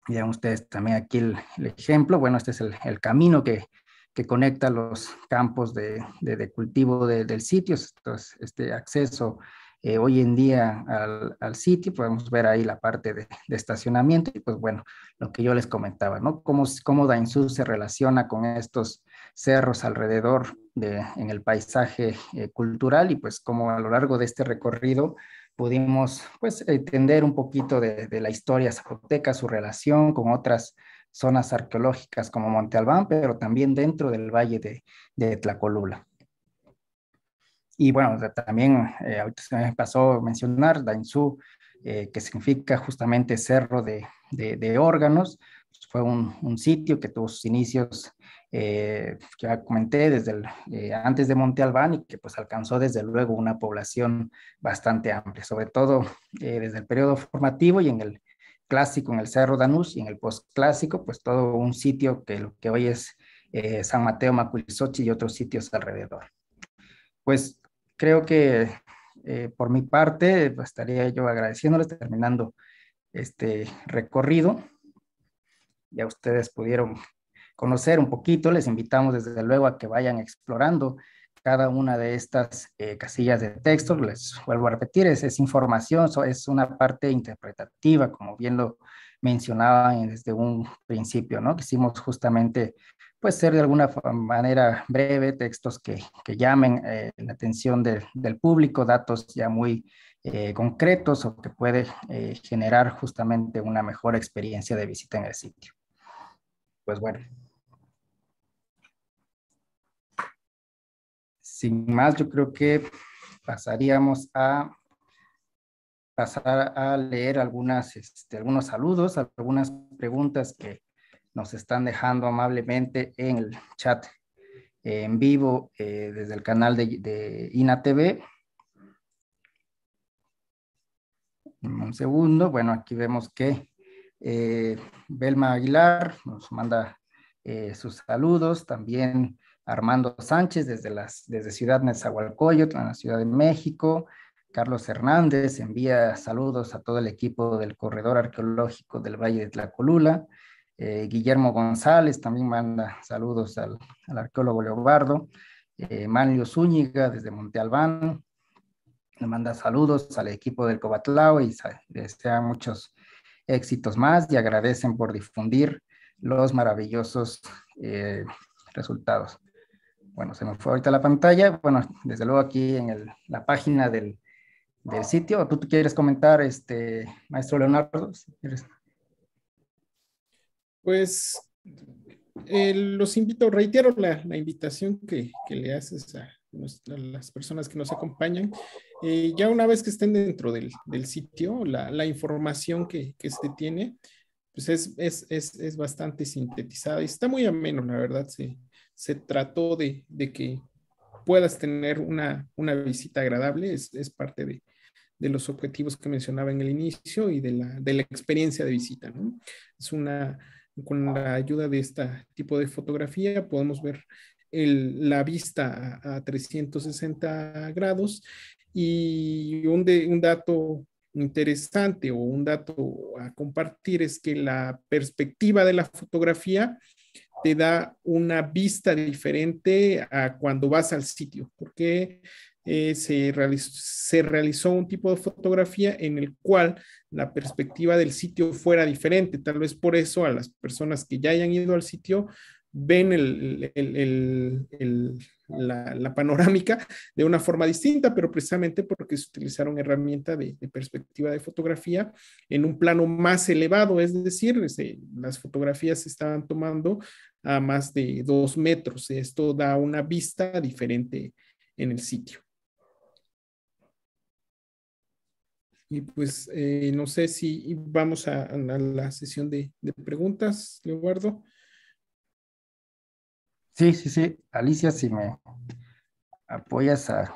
a ustedes también aquí el, ejemplo. Bueno, este es el, camino que, conecta los campos de, cultivo del sitio. Entonces, este acceso eh, hoy en día al, sitio, podemos ver ahí la parte de, estacionamiento y pues bueno, lo que yo les comentaba, ¿no? Cómo, cómo se relaciona con estos cerros alrededor de, en el paisaje eh, cultural y pues como a lo largo de este recorrido pudimos pues entender un poquito de, la historia zapoteca, su relación con otras zonas arqueológicas como Monte Albán, pero también dentro del valle de, Tlacolula. Y bueno, también eh, ahorita se me pasó a mencionar Dainzú, eh, que significa justamente cerro de, órganos, fue un, sitio que tuvo sus inicios, eh, ya comenté, desde eh, antes de Monte Albán y que pues alcanzó desde luego una población bastante amplia, sobre todo eh, desde el periodo formativo y en el clásico, en el Cerro Danús y en el postclásico, pues todo un sitio que lo que hoy es San Mateo, maculsochi y otros sitios alrededor. Pues creo que por mi parte estaría yo agradeciéndoles terminando este recorrido ya ustedes pudieron conocer un poquito. Les invitamos desde luego a que vayan explorando cada una de estas eh, casillas de texto. Les vuelvo a repetir, es, información, es una parte interpretativa, como bien lo mencionaba desde un principio, ¿no? Quisimos justamente, pues, ser de alguna manera breve, textos que, llamen eh, la atención del público, datos ya muy eh, concretos o que puede generar justamente una mejor experiencia de visita en el sitio pues bueno. Sin más, yo creo que pasaríamos a pasar a leer algunas, este, algunos saludos, algunas preguntas que nos están dejando amablemente en el chat eh, en vivo eh, desde el canal de, de INA TV. Un segundo, bueno, aquí vemos que eh, Belma Aguilar nos manda eh, sus saludos, también Armando Sánchez desde, las, desde Ciudad Nezahualcóyotl, en la Ciudad de México. Carlos Hernández envía saludos a todo el equipo del Corredor Arqueológico del Valle de Tlacolula. Eh, Guillermo González también manda saludos al, arqueólogo Leobardo. Manlio Zúñiga desde Monte Albán le manda saludos al equipo del Cobatlao y desea muchos éxitos más y agradecen por difundir los maravillosos eh, resultados. Bueno, se me fue ahorita la pantalla. Bueno, desde luego aquí en la página del, sitio. ¿Tú, quieres comentar, este, maestro Leonardo? pues eh, los invito, reitero la, invitación que, le haces a las personas que nos acompañan. Eh, ya una vez que estén dentro del, del sitio, la, la información que, que, tiene, pues es, es, es, es, bastante sintetizada y está muy ameno, la verdad. Se, se trató de, de que puedas tener una, una visita agradable, es, parte de, de, los objetivos que mencionaba en el inicio y de la, de la experiencia de visita, ¿no? Es una, con la ayuda de este tipo de fotografía podemos ver el, la vista a, a, 360 grados y un, un dato interesante o un dato a compartir es que la perspectiva de la fotografía te da una vista diferente a cuando vas al sitio, porque eh, se, realizó, un tipo de fotografía en el cual la perspectiva del sitio fuera diferente. Tal vez por eso a las personas que ya hayan ido al sitio ven el, la, panorámica de una forma distinta, pero precisamente porque se utilizaron herramienta de, perspectiva de fotografía en un plano más elevado, es decir, las fotografías se estaban tomando a más de dos metros. Esto da una vista diferente en el sitio. Y pues eh, no sé si vamos a, la sesión de, de preguntas, Leobardo. Sí, sí, sí. Alicia, si me apoyas a,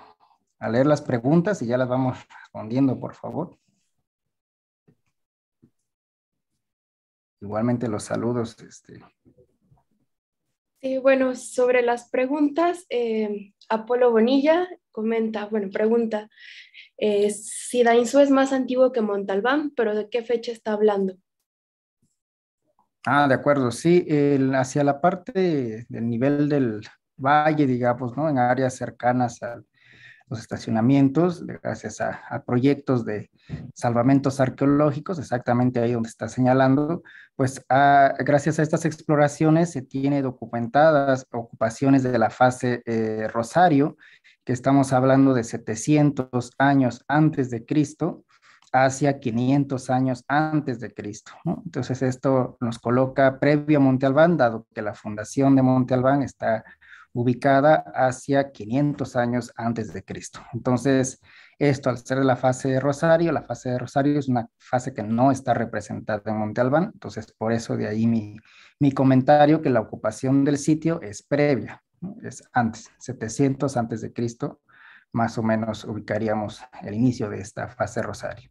leer las preguntas y ya las vamos respondiendo, por favor. Igualmente los saludos. Este. Sí, bueno, sobre las preguntas, eh, Apolo Bonilla comenta, bueno, pregunta, eh, si Dainzú es más antiguo que Montalbán, pero ¿de qué fecha está hablando? Ah, de acuerdo, sí, hacia la parte del nivel del valle, digamos, ¿no? En áreas cercanas a los estacionamientos, gracias a, proyectos de salvamentos arqueológicos, exactamente ahí donde está señalando, pues ah, gracias a estas exploraciones se tiene documentadas ocupaciones de la fase eh, Rosario, que estamos hablando de 700 años antes de Cristo, hacia 500 años antes de Cristo. Entonces esto nos coloca previo a Monte Albán, dado que la fundación de Monte Albán está ubicada hacia 500 años antes de Cristo. Entonces, esto al ser la fase de Rosario, la fase de Rosario es una fase que no está representada en Monte Albán, entonces por eso de ahí mi, comentario que la ocupación del sitio es previa, es antes, 700 antes de Cristo, más o menos ubicaríamos el inicio de esta fase Rosario.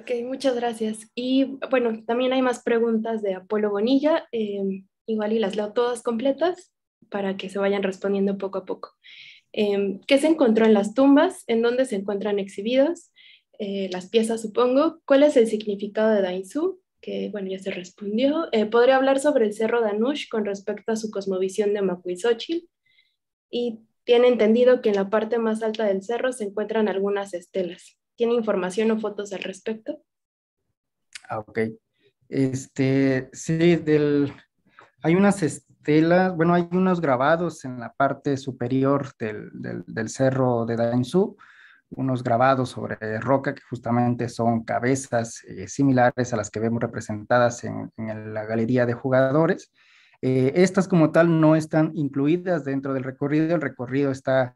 Ok, muchas gracias. Y bueno, también hay más preguntas de Apolo Bonilla. Em, igual y las leo todas completas para que se vayan respondiendo poco a poco. Em, ¿Qué se encontró en las tumbas? ¿En dónde se encuentran exhibidas? Eh, las piezas, supongo. ¿Cuál es el significado de Dainzú? Que bueno, ya se respondió. Eh, ¿Podría hablar sobre el cerro Danush con respecto a su cosmovisión de Macuizóchil? Y tiene entendido que en la parte más alta del cerro se encuentran algunas estelas. ¿Tiene información o fotos al respecto? Ah, ok. Este, sí, del, hay unas estelas, bueno, hay unos grabados en la parte superior del, del, cerro de Dainzú, unos grabados sobre roca que justamente son cabezas eh, similares a las que vemos representadas en, la galería de jugadores. Eh, estas como tal no están incluidas dentro del recorrido, el recorrido está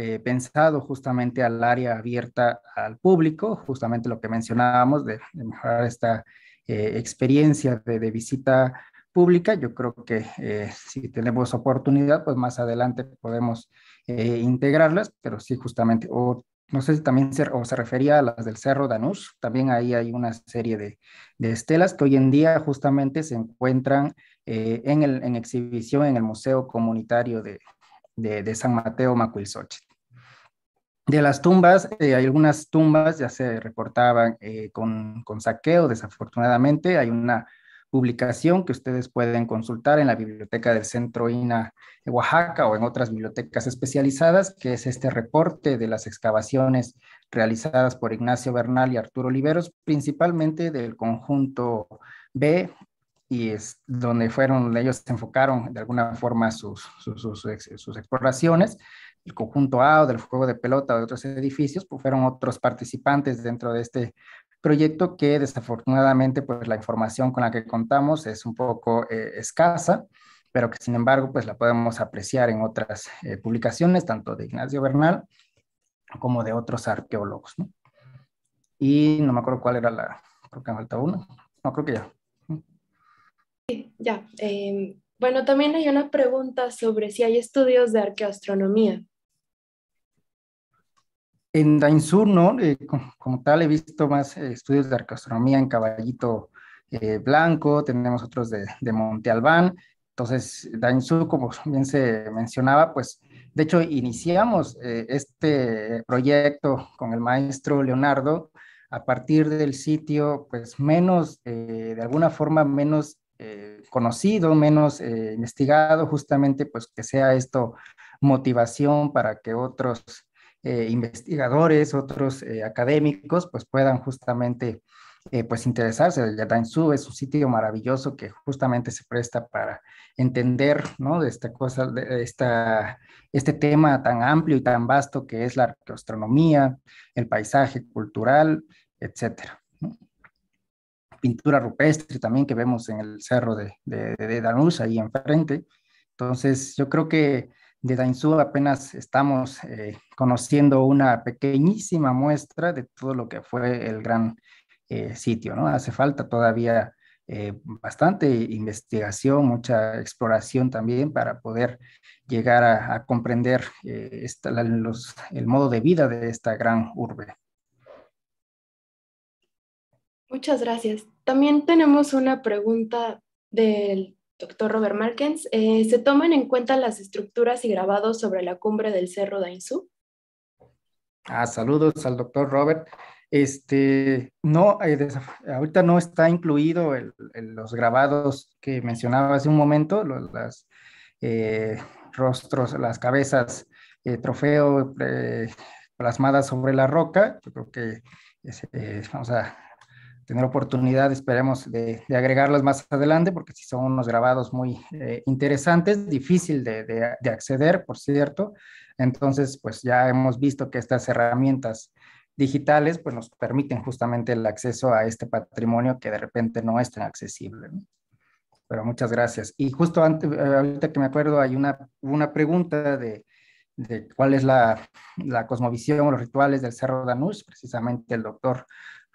eh, pensado justamente al área abierta al público, justamente lo que mencionábamos de, mejorar esta eh, experiencia de, visita pública. Yo creo que eh, si tenemos oportunidad, pues más adelante podemos integrarlas, pero sí justamente, o no sé si también se, refería a las del Cerro Danús, también ahí hay una serie de, estelas que hoy en día justamente se encuentran en, exhibición en el Museo Comunitario de, San Mateo Macuilsoche de las tumbas, eh, hay algunas tumbas ya se reportaban eh, con, saqueo, desafortunadamente. Hay una publicación que ustedes pueden consultar en la biblioteca del Centro INA de Oaxaca o en otras bibliotecas especializadas, que es este reporte de las excavaciones realizadas por Ignacio Bernal y Arturo Oliveros, principalmente del conjunto B, y es donde fueron, ellos enfocaron de alguna forma sus, sus exploraciones conjunto A o del juego de pelota o de otros edificios, pues fueron otros participantes dentro de este proyecto que desafortunadamente pues la información con la que contamos es un poco eh, escasa, pero que sin embargo pues la podemos apreciar en otras eh, publicaciones, tanto de Ignacio Bernal como de otros arqueólogos. Y no me acuerdo cuál era la, creo que me falta una, no creo que ya. Sí, ya. Em, bueno, también hay una pregunta sobre si hay estudios de arqueoastronomía. En Dainsur, eh, como, tal, he visto más eh, estudios de arqueastronomía en Caballito eh, Blanco, tenemos otros de, de Monte Albán. Entonces, Dainsur, como bien se mencionaba, pues de hecho iniciamos este proyecto con el maestro Leonardo a partir del sitio, pues menos, de alguna forma, menos conocido, menos investigado, justamente pues que sea esto motivación para que otros eh, investigadores, otros eh, académicos, pues puedan justamente eh, pues interesarse. El Yadansu es un sitio maravilloso que justamente se presta para entender, ¿no? De esta cosa, de esta, este tema tan amplio y tan vasto que es la arqueoastronomía, el paisaje cultural, etcétera. Pintura rupestre también que vemos en el cerro de, de, de Danús, ahí enfrente. Entonces, yo creo que de Dainzú apenas estamos eh, conociendo una pequeñísima muestra de todo lo que fue el gran eh, sitio, ¿no? Hace falta todavía eh, bastante investigación, mucha exploración también para poder llegar a, comprender el modo de vida de esta gran urbe. Muchas gracias. También tenemos una pregunta del doctor Robert Markens, eh, ¿se toman en cuenta las estructuras y grabados sobre la cumbre del Cerro Dainzú? Ah, saludos al doctor Robert. Este, no, eh, ahorita no está incluido los grabados que mencionaba hace un momento, los eh, rostros, las cabezas, trofeo plasmadas sobre la roca. Yo creo que este, vamos a tener oportunidad, esperemos, de, agregarlas más adelante, porque si son unos grabados muy eh, interesantes, difícil de, acceder, por cierto. Entonces, pues ya hemos visto que estas herramientas digitales pues nos permiten justamente el acceso a este patrimonio que de repente no es tan accesible. Pero muchas gracias. Y justo antes, eh, ahorita que me acuerdo, hay una, una pregunta de, cuál es la, la cosmovisión o los rituales del Cerro Danús, precisamente el doctor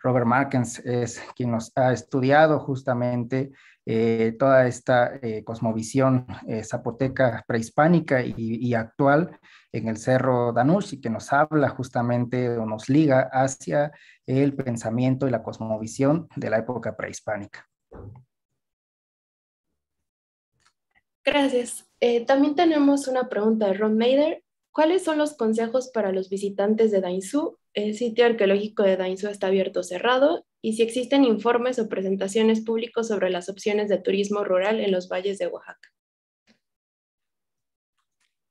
Robert Markens es quien nos ha estudiado justamente eh, toda esta eh, cosmovisión eh, zapoteca prehispánica y, actual en el Cerro Danush y que nos habla justamente o nos liga hacia el pensamiento y la cosmovisión de la época prehispánica. Gracias. también tenemos una pregunta de Ron Mader ¿Cuáles son los consejos para los visitantes de Dainzú? El sitio arqueológico de Dainzú está abierto o cerrado y si existen informes o presentaciones públicos sobre las opciones de turismo rural en los valles de Oaxaca.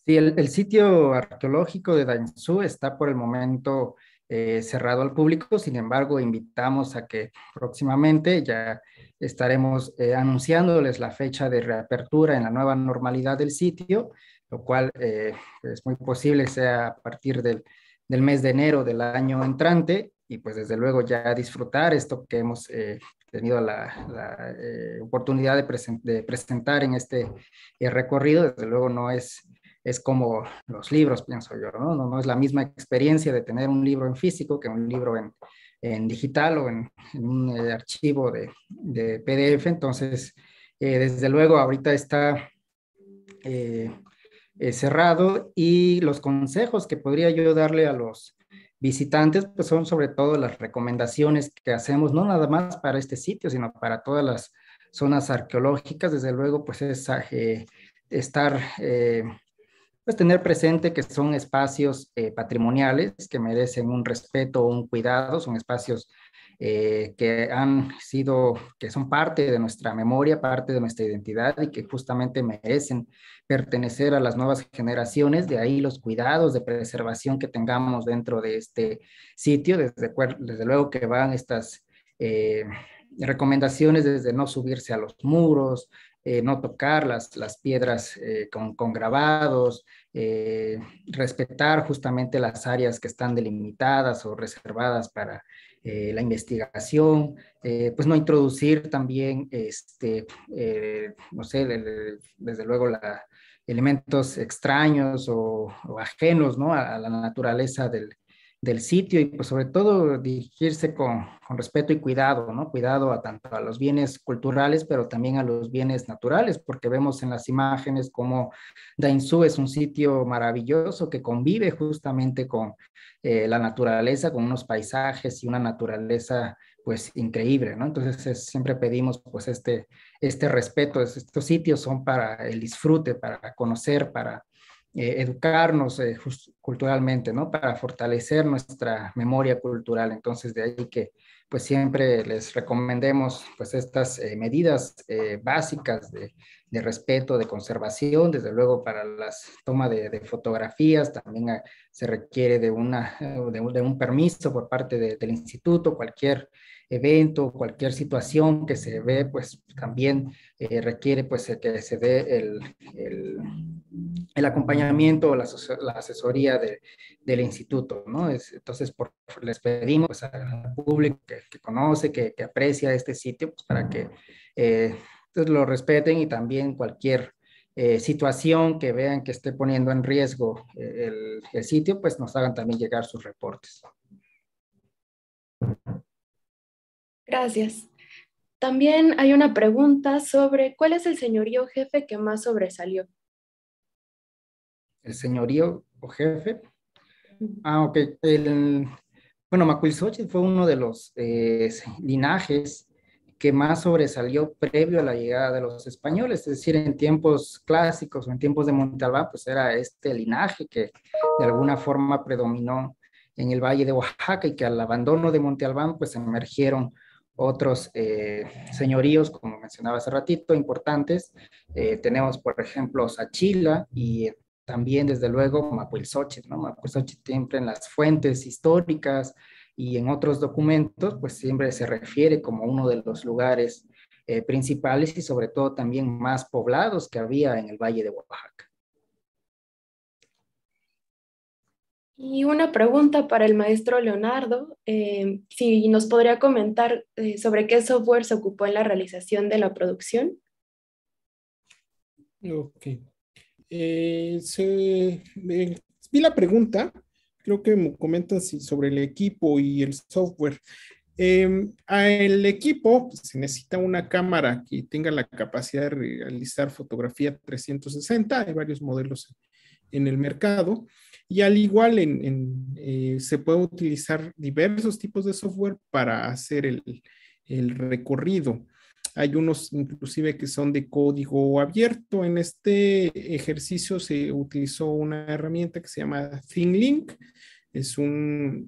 Sí, el, sitio arqueológico de Dainzú está por el momento eh, cerrado al público, sin embargo, invitamos a que próximamente ya estaremos eh, anunciándoles la fecha de reapertura en la nueva normalidad del sitio lo cual eh, es muy posible sea a partir del, del, mes de enero del año entrante y pues desde luego ya disfrutar esto que hemos eh, tenido la, eh, oportunidad de, presentar en este recorrido, desde luego no es, es como los libros, pienso yo, ¿no? ¿no? es la misma experiencia de tener un libro en físico que un libro en, digital o en, un archivo de, PDF, entonces desde luego ahorita está... Eh, cerrado y los consejos que podría yo darle a los visitantes, pues son sobre todo las recomendaciones que hacemos, no nada más para este sitio, sino para todas las zonas arqueológicas, desde luego, pues es eh, estar, eh, pues tener presente que son espacios patrimoniales que merecen un respeto, un cuidado, son espacios eh, que han sido, que son parte de nuestra memoria, parte de nuestra identidad y que justamente merecen pertenecer a las nuevas generaciones, de ahí los cuidados de preservación que tengamos dentro de este sitio, desde, desde luego que van estas eh, recomendaciones desde no subirse a los muros, eh, no tocar las, las piedras con, con, grabados, respetar justamente las áreas que están delimitadas o reservadas para eh, la investigación, eh, pues no introducir también, este, eh, no sé, desde luego elementos extraños o, ajenos ¿no? a, la naturaleza del, del sitio y pues sobre todo dirigirse con, respeto y cuidado, ¿no? Cuidado a tanto a los bienes culturales, pero también a los bienes naturales, porque vemos en las imágenes como Dainzú es un sitio maravilloso que convive justamente con eh, la naturaleza, con unos paisajes y una naturaleza pues increíble, ¿no? Entonces siempre pedimos pues este, este respeto, estos sitios son para el disfrute, para conocer, para eh, educarnos eh, culturalmente, ¿no? Para fortalecer nuestra memoria cultural. Entonces, de ahí que pues siempre les recomendemos pues estas eh, medidas básicas de, respeto, de conservación, desde luego para las toma de, fotografías, también ah, se requiere de, una, de, un, permiso por parte del instituto, cualquier evento, cualquier situación que se ve, pues también requiere pues que se dé el el acompañamiento o la, asesoría del instituto, ¿no? entonces, les pedimos pues, al público que, conoce, que, aprecia este sitio, pues, para que eh, pues, lo respeten y también cualquier eh, situación que vean que esté poniendo en riesgo eh, el, el sitio, pues nos hagan también llegar sus reportes. Gracias. También hay una pregunta sobre cuál es el señorío jefe que más sobresalió el señorío o jefe. Ah, ok. El, bueno, Macuilxochitl fue uno de los eh, linajes que más sobresalió previo a la llegada de los españoles, es decir, en tiempos clásicos o en tiempos de Montalbán, pues era este linaje que de alguna forma predominó en el Valle de Oaxaca y que al abandono de Montalbán pues emergieron otros eh, señoríos, como mencionaba hace ratito, importantes. Eh, tenemos, por ejemplo, Sachila y también, desde luego, Mapuilsoche, ¿no? siempre en las fuentes históricas y en otros documentos, pues siempre se refiere como uno de los lugares eh, principales y sobre todo también más poblados que había en el Valle de Oaxaca. Y una pregunta para el maestro Leonardo, eh, si nos podría comentar eh, sobre qué software se ocupó en la realización de la producción. Ok, eh, vi la pregunta, creo que me comentas sobre el equipo y el software. Eh, em, al equipo pues, se necesita una cámara que tenga la capacidad de realizar fotografía 360, hay varios modelos en el mercado y al igual eh, se puede utilizar diversos tipos de software para hacer el recorrido hay unos inclusive que son de código abierto. En este ejercicio se utilizó una herramienta que se llama ThinkLink. Es una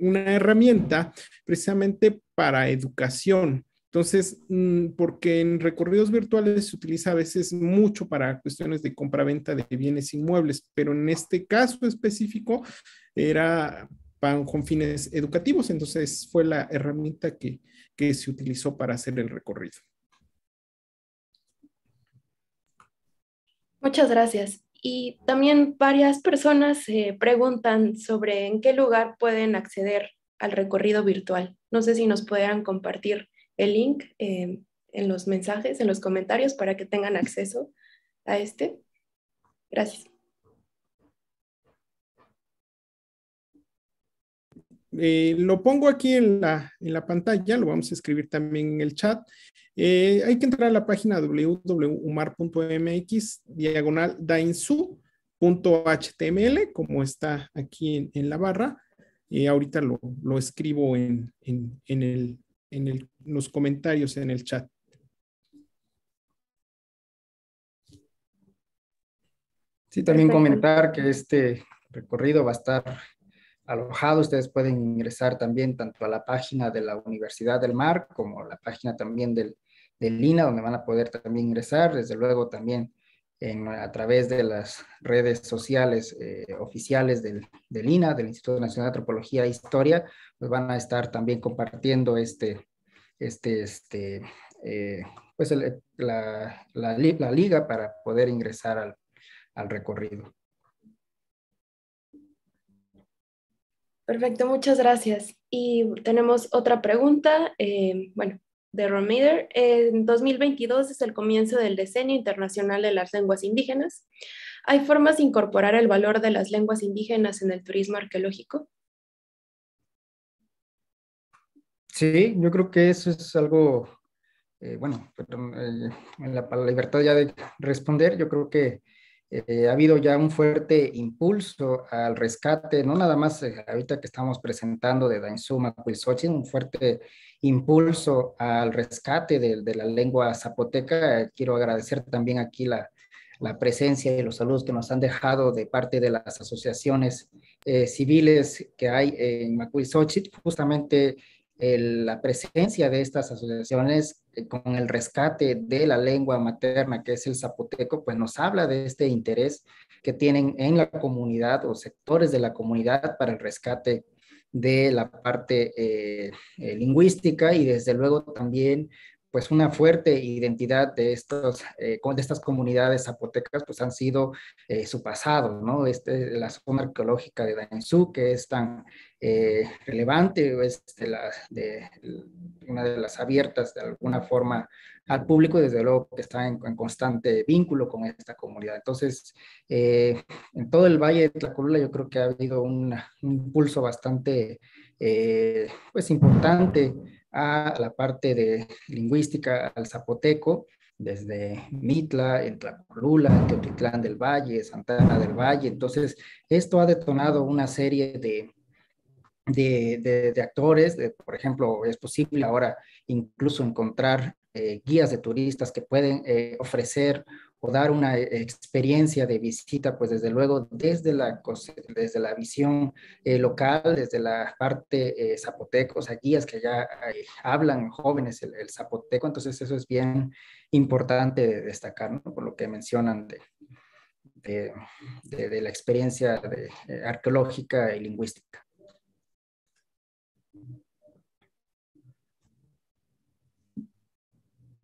herramienta precisamente para educación. Entonces, mm, porque en recorridos virtuales se utiliza a veces mucho para cuestiones de compra-venta de bienes inmuebles, pero en este caso específico era con fines educativos, entonces fue la herramienta que, que se utilizó para hacer el recorrido. Muchas gracias. Y también varias personas se preguntan sobre en qué lugar pueden acceder al recorrido virtual. No sé si nos pudieran compartir el link eh, en los mensajes, en los comentarios, para que tengan acceso a este. Gracias. Eh, lo pongo aquí en la, pantalla, lo vamos a escribir también en el chat. Eh, hay que entrar a la página www.umar.mx diagonal dainsu.html, como está aquí en, la barra. Y eh, ahorita lo, escribo en, los comentarios en el chat. Sí, también comentar que este recorrido va a estar alojado. Ustedes pueden ingresar también tanto a la página de la Universidad del Mar como a la página también del, del INA, donde van a poder también ingresar. Desde luego también a través de las redes sociales eh, oficiales del, del, INA, del Instituto Nacional de Antropología e Historia, pues van a estar también compartiendo este, este, este, eh, pues la, la, liga para poder ingresar al recorrido. Perfecto, muchas gracias. Y tenemos otra pregunta, eh, bueno, de Romeder. En 2022 es el comienzo del Decenio Internacional de las Lenguas Indígenas. ¿Hay formas de incorporar el valor de las lenguas indígenas en el turismo arqueológico? Sí, yo creo que eso es algo, eh, bueno, para eh, la, libertad ya de responder, yo creo que eh, ha habido ya un fuerte impulso al rescate, no nada más eh, ahorita que estamos presentando de Dainzuma un fuerte impulso al rescate de, la lengua zapoteca. Quiero agradecer también aquí la, presencia y los saludos que nos han dejado de parte de las asociaciones eh, civiles que hay en Macuilxochitl, justamente la presencia de estas asociaciones eh, con el rescate de la lengua materna, que es el zapoteco, pues nos habla de este interés que tienen en la comunidad o sectores de la comunidad para el rescate de la parte eh, eh, lingüística y desde luego también pues una fuerte identidad de, estos, de estas comunidades zapotecas, pues han sido su pasado, ¿no? Este, la zona arqueológica de Danzú, que es tan eh, relevante, es este, de una de las abiertas de alguna forma al público desde luego que está en, constante vínculo con esta comunidad. Entonces, eh, en todo el Valle de Tlacolula yo creo que ha habido un impulso bastante eh, pues importante a la parte de lingüística, al zapoteco, desde Mitla, en Tlacolula, Teotitlán del Valle, Santana del Valle. Entonces, esto ha detonado una serie de de, actores, de, por ejemplo, es posible ahora incluso encontrar eh, guías de turistas que pueden eh, ofrecer o dar una eh, experiencia de visita, pues desde luego desde la, desde la visión local, desde la parte eh, zapoteco, o sea, guías que ya hablan jóvenes el, zapoteco, entonces eso es bien importante destacar, ¿no? por lo que mencionan de, de la experiencia arqueológica y lingüística.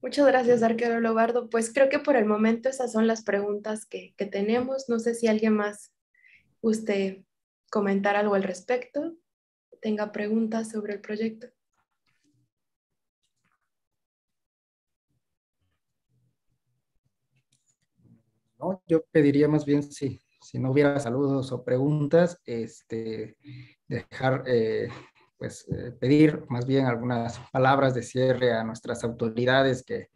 Muchas gracias, arquero Lobardo. Pues creo que por el momento esas son las preguntas que, tenemos. No sé si alguien más usted comentar algo al respecto, tenga preguntas sobre el proyecto. yo pediría más bien si, si no hubiera saludos o preguntas, este, dejar eh, pues, eh, pedir más bien algunas palabras de cierre a nuestras autoridades que,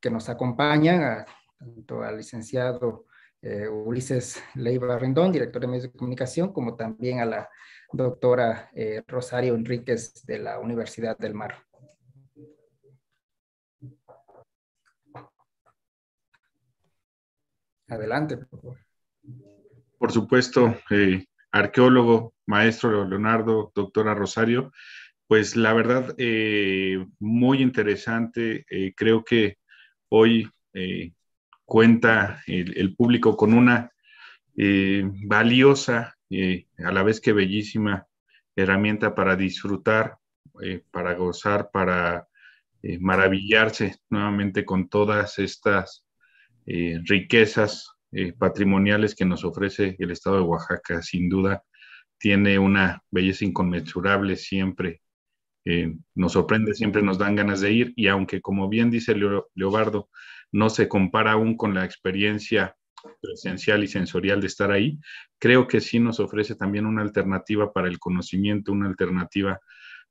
que nos acompañan, tanto al licenciado eh, Ulises Leiva Rendón, director de medios de comunicación, como también a la doctora eh, Rosario Enríquez de la Universidad del Mar. Adelante, por favor. Por supuesto, eh, arqueólogo, maestro Leonardo, doctora Rosario. Pues la verdad, eh, muy interesante. Eh, creo que hoy eh, cuenta el, el, público con una valiosa, a la vez que bellísima, herramienta para disfrutar, para gozar, para maravillarse nuevamente con todas estas riquezas eh, patrimoniales que nos ofrece el estado de Oaxaca. Sin duda, tiene una belleza inconmensurable siempre. Eh, nos sorprende, siempre nos dan ganas de ir y aunque, como bien dice Leobardo, no se compara aún con la experiencia presencial y sensorial de estar ahí, creo que sí nos ofrece también una alternativa para el conocimiento, una alternativa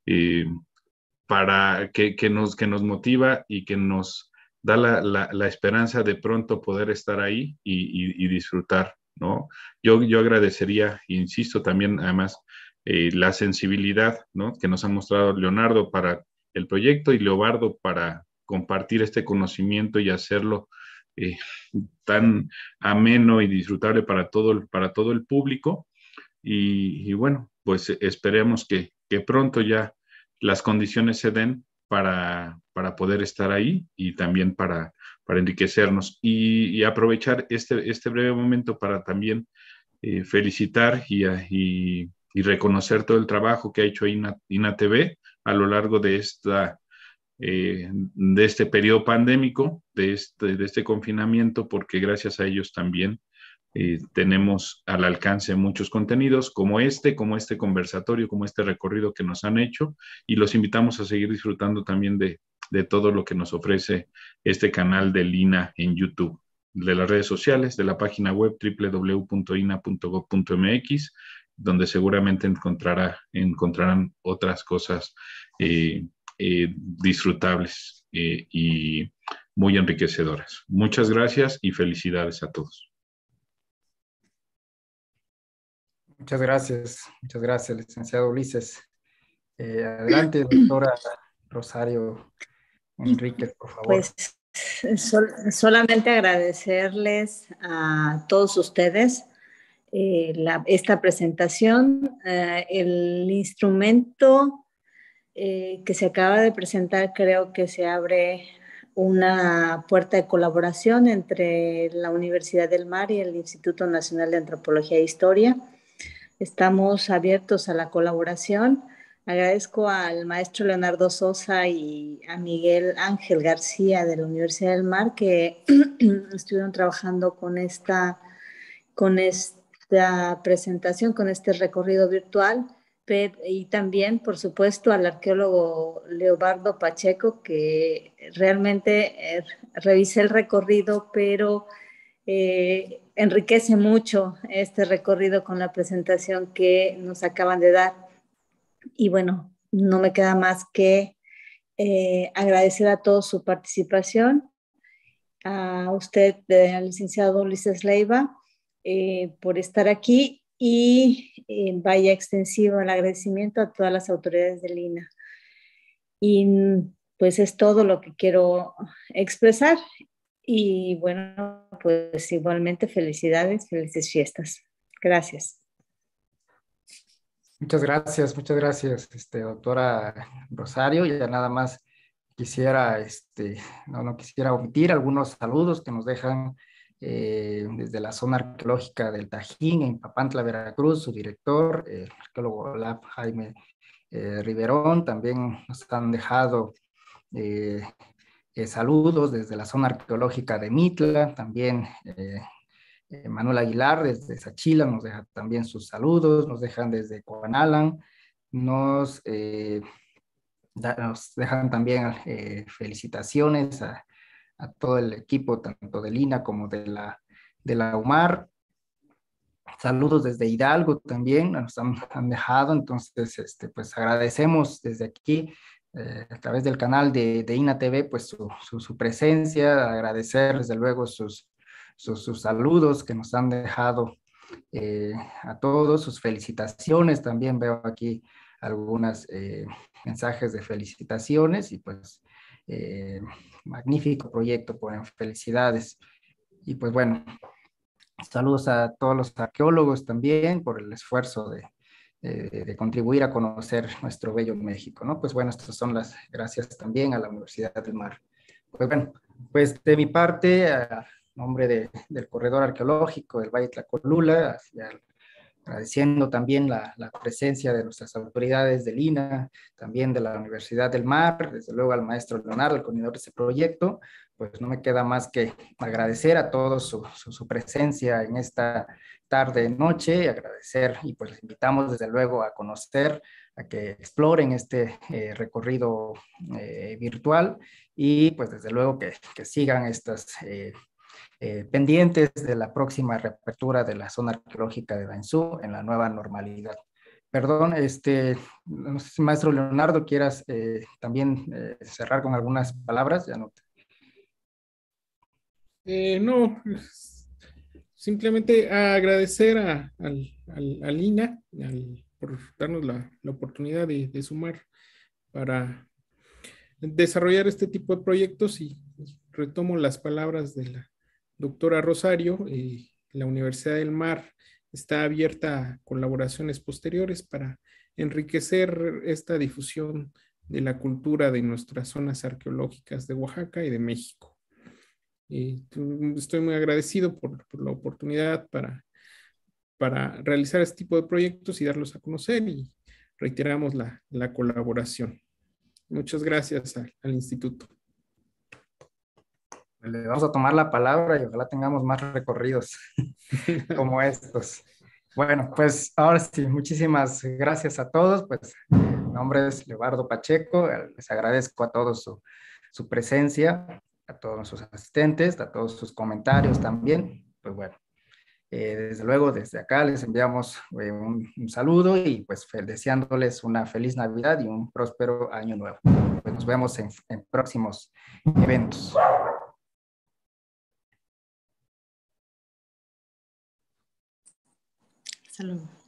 eh, para que, nos, que nos motiva y que nos da la, esperanza de pronto poder estar ahí y, disfrutar, ¿no? Yo, yo agradecería, insisto también, además, eh, la sensibilidad, Que nos ha mostrado Leonardo para el proyecto y Leobardo para compartir este conocimiento y hacerlo eh, tan ameno y disfrutable para todo el, para todo el público. Y, bueno, pues esperemos que, pronto ya las condiciones se den para, para poder estar ahí y también para, enriquecernos. Y, aprovechar este, este, breve momento para también eh, felicitar y, reconocer todo el trabajo que ha hecho INA, TV a lo largo de esta eh, de este periodo pandémico, de este, de este confinamiento, porque gracias a ellos también eh, tenemos al alcance muchos contenidos como este, como este conversatorio, como este recorrido que nos han hecho y los invitamos a seguir disfrutando también de, todo lo que nos ofrece este canal de Lina en YouTube, de las redes sociales, de la página web www.ina.gov.mx, donde seguramente encontrará, encontrarán otras cosas eh, eh, disfrutables y muy enriquecedoras. Muchas gracias y felicidades a todos. Muchas gracias, muchas gracias, licenciado Ulises. Eh, adelante, doctora Rosario Enrique, por favor. Pues solamente agradecerles a todos ustedes eh, esta presentación. Eh, el instrumento que se acaba de presentar creo que se abre una puerta de colaboración entre la Universidad del Mar y el Instituto Nacional de Antropología e Historia Estamos abiertos a la colaboración. Agradezco al maestro Leonardo Sosa y a Miguel Ángel García de la Universidad del Mar que estuvieron trabajando con esta, con esta presentación, con este recorrido virtual. Y también, por supuesto, al arqueólogo Leobardo Pacheco, que realmente eh, revisé el recorrido, pero eh, enriquece mucho este recorrido con la presentación que nos acaban de dar. Y bueno, no me queda más que eh, agradecer a todos su participación, a usted, eh, licenciado Luis Leiva, eh, por estar aquí y vaya extensivo el agradecimiento a todas las autoridades de Lina Y pues es todo lo que quiero expresar y bueno, pues igualmente felicidades, felices fiestas. Gracias. Muchas gracias, muchas gracias, este, doctora Rosario. Ya nada más quisiera, este, no, no quisiera omitir algunos saludos que nos dejan eh, desde la zona arqueológica del Tajín, en Papantla, Veracruz, su director, el arqueólogo LAP Jaime eh, Riverón, también nos han dejado eh, eh, saludos desde la zona arqueológica de Mitla, también eh, eh, Manuel Aguilar desde Sachila nos deja también sus saludos, nos dejan desde Coanalan, nos, nos dejan también felicitaciones a, todo el equipo, tanto de Lina como de la, de la UMAR. Saludos desde Hidalgo también, nos han, dejado, entonces este, pues agradecemos desde aquí eh, a través del canal de, de INA TV, pues su, su, presencia, agradecer desde luego sus, sus, saludos que nos han dejado eh, a todos, sus felicitaciones, también veo aquí algunos eh, mensajes de felicitaciones y pues magnífico proyecto, felicidades. Y pues bueno, saludos a todos los arqueólogos también por el esfuerzo de, eh, de contribuir a conocer nuestro bello México, ¿no? Pues bueno, estas son las gracias también a la Universidad del Mar. Pues bueno, pues de mi parte, a nombre del corredor arqueológico del Valle Tlacolula, agradeciendo también la, la, presencia de nuestras autoridades de Lina, también de la Universidad del Mar, desde luego al maestro Leonardo, el coordinador de este proyecto, pues no me queda más que agradecer a todos su, presencia en esta tarde, noche, agradecer y pues les invitamos desde luego a conocer, a que exploren este eh, recorrido eh, virtual y pues desde luego que, sigan estas... Eh, pendientes de la próxima reapertura de la zona arqueológica de Bainzú en la nueva normalidad. Perdón, este, maestro Leonardo, quieras también cerrar con algunas palabras, ya no te eh, no, simplemente agradecer a, al, Lina por darnos la, oportunidad de, sumar para desarrollar este tipo de proyectos y retomo las palabras de la doctora Rosario. Eh, la Universidad del Mar está abierta a colaboraciones posteriores para enriquecer esta difusión de la cultura de nuestras zonas arqueológicas de Oaxaca y de México. Y estoy muy agradecido por, la oportunidad para, para realizar este tipo de proyectos y darlos a conocer y reiteramos la, la colaboración. Muchas gracias al, instituto. Le vamos a tomar la palabra y ojalá tengamos más recorridos como estos. Bueno, pues ahora sí, muchísimas gracias a todos. Pues mi nombre es Leobardo Pacheco, les agradezco a todos su, su presencia a todos sus asistentes, a todos sus comentarios también. Pues bueno, eh, desde luego desde acá les enviamos eh, un, saludo y pues deseándoles una feliz Navidad y un próspero año nuevo. Pues nos vemos en, en próximos eventos. Saludos.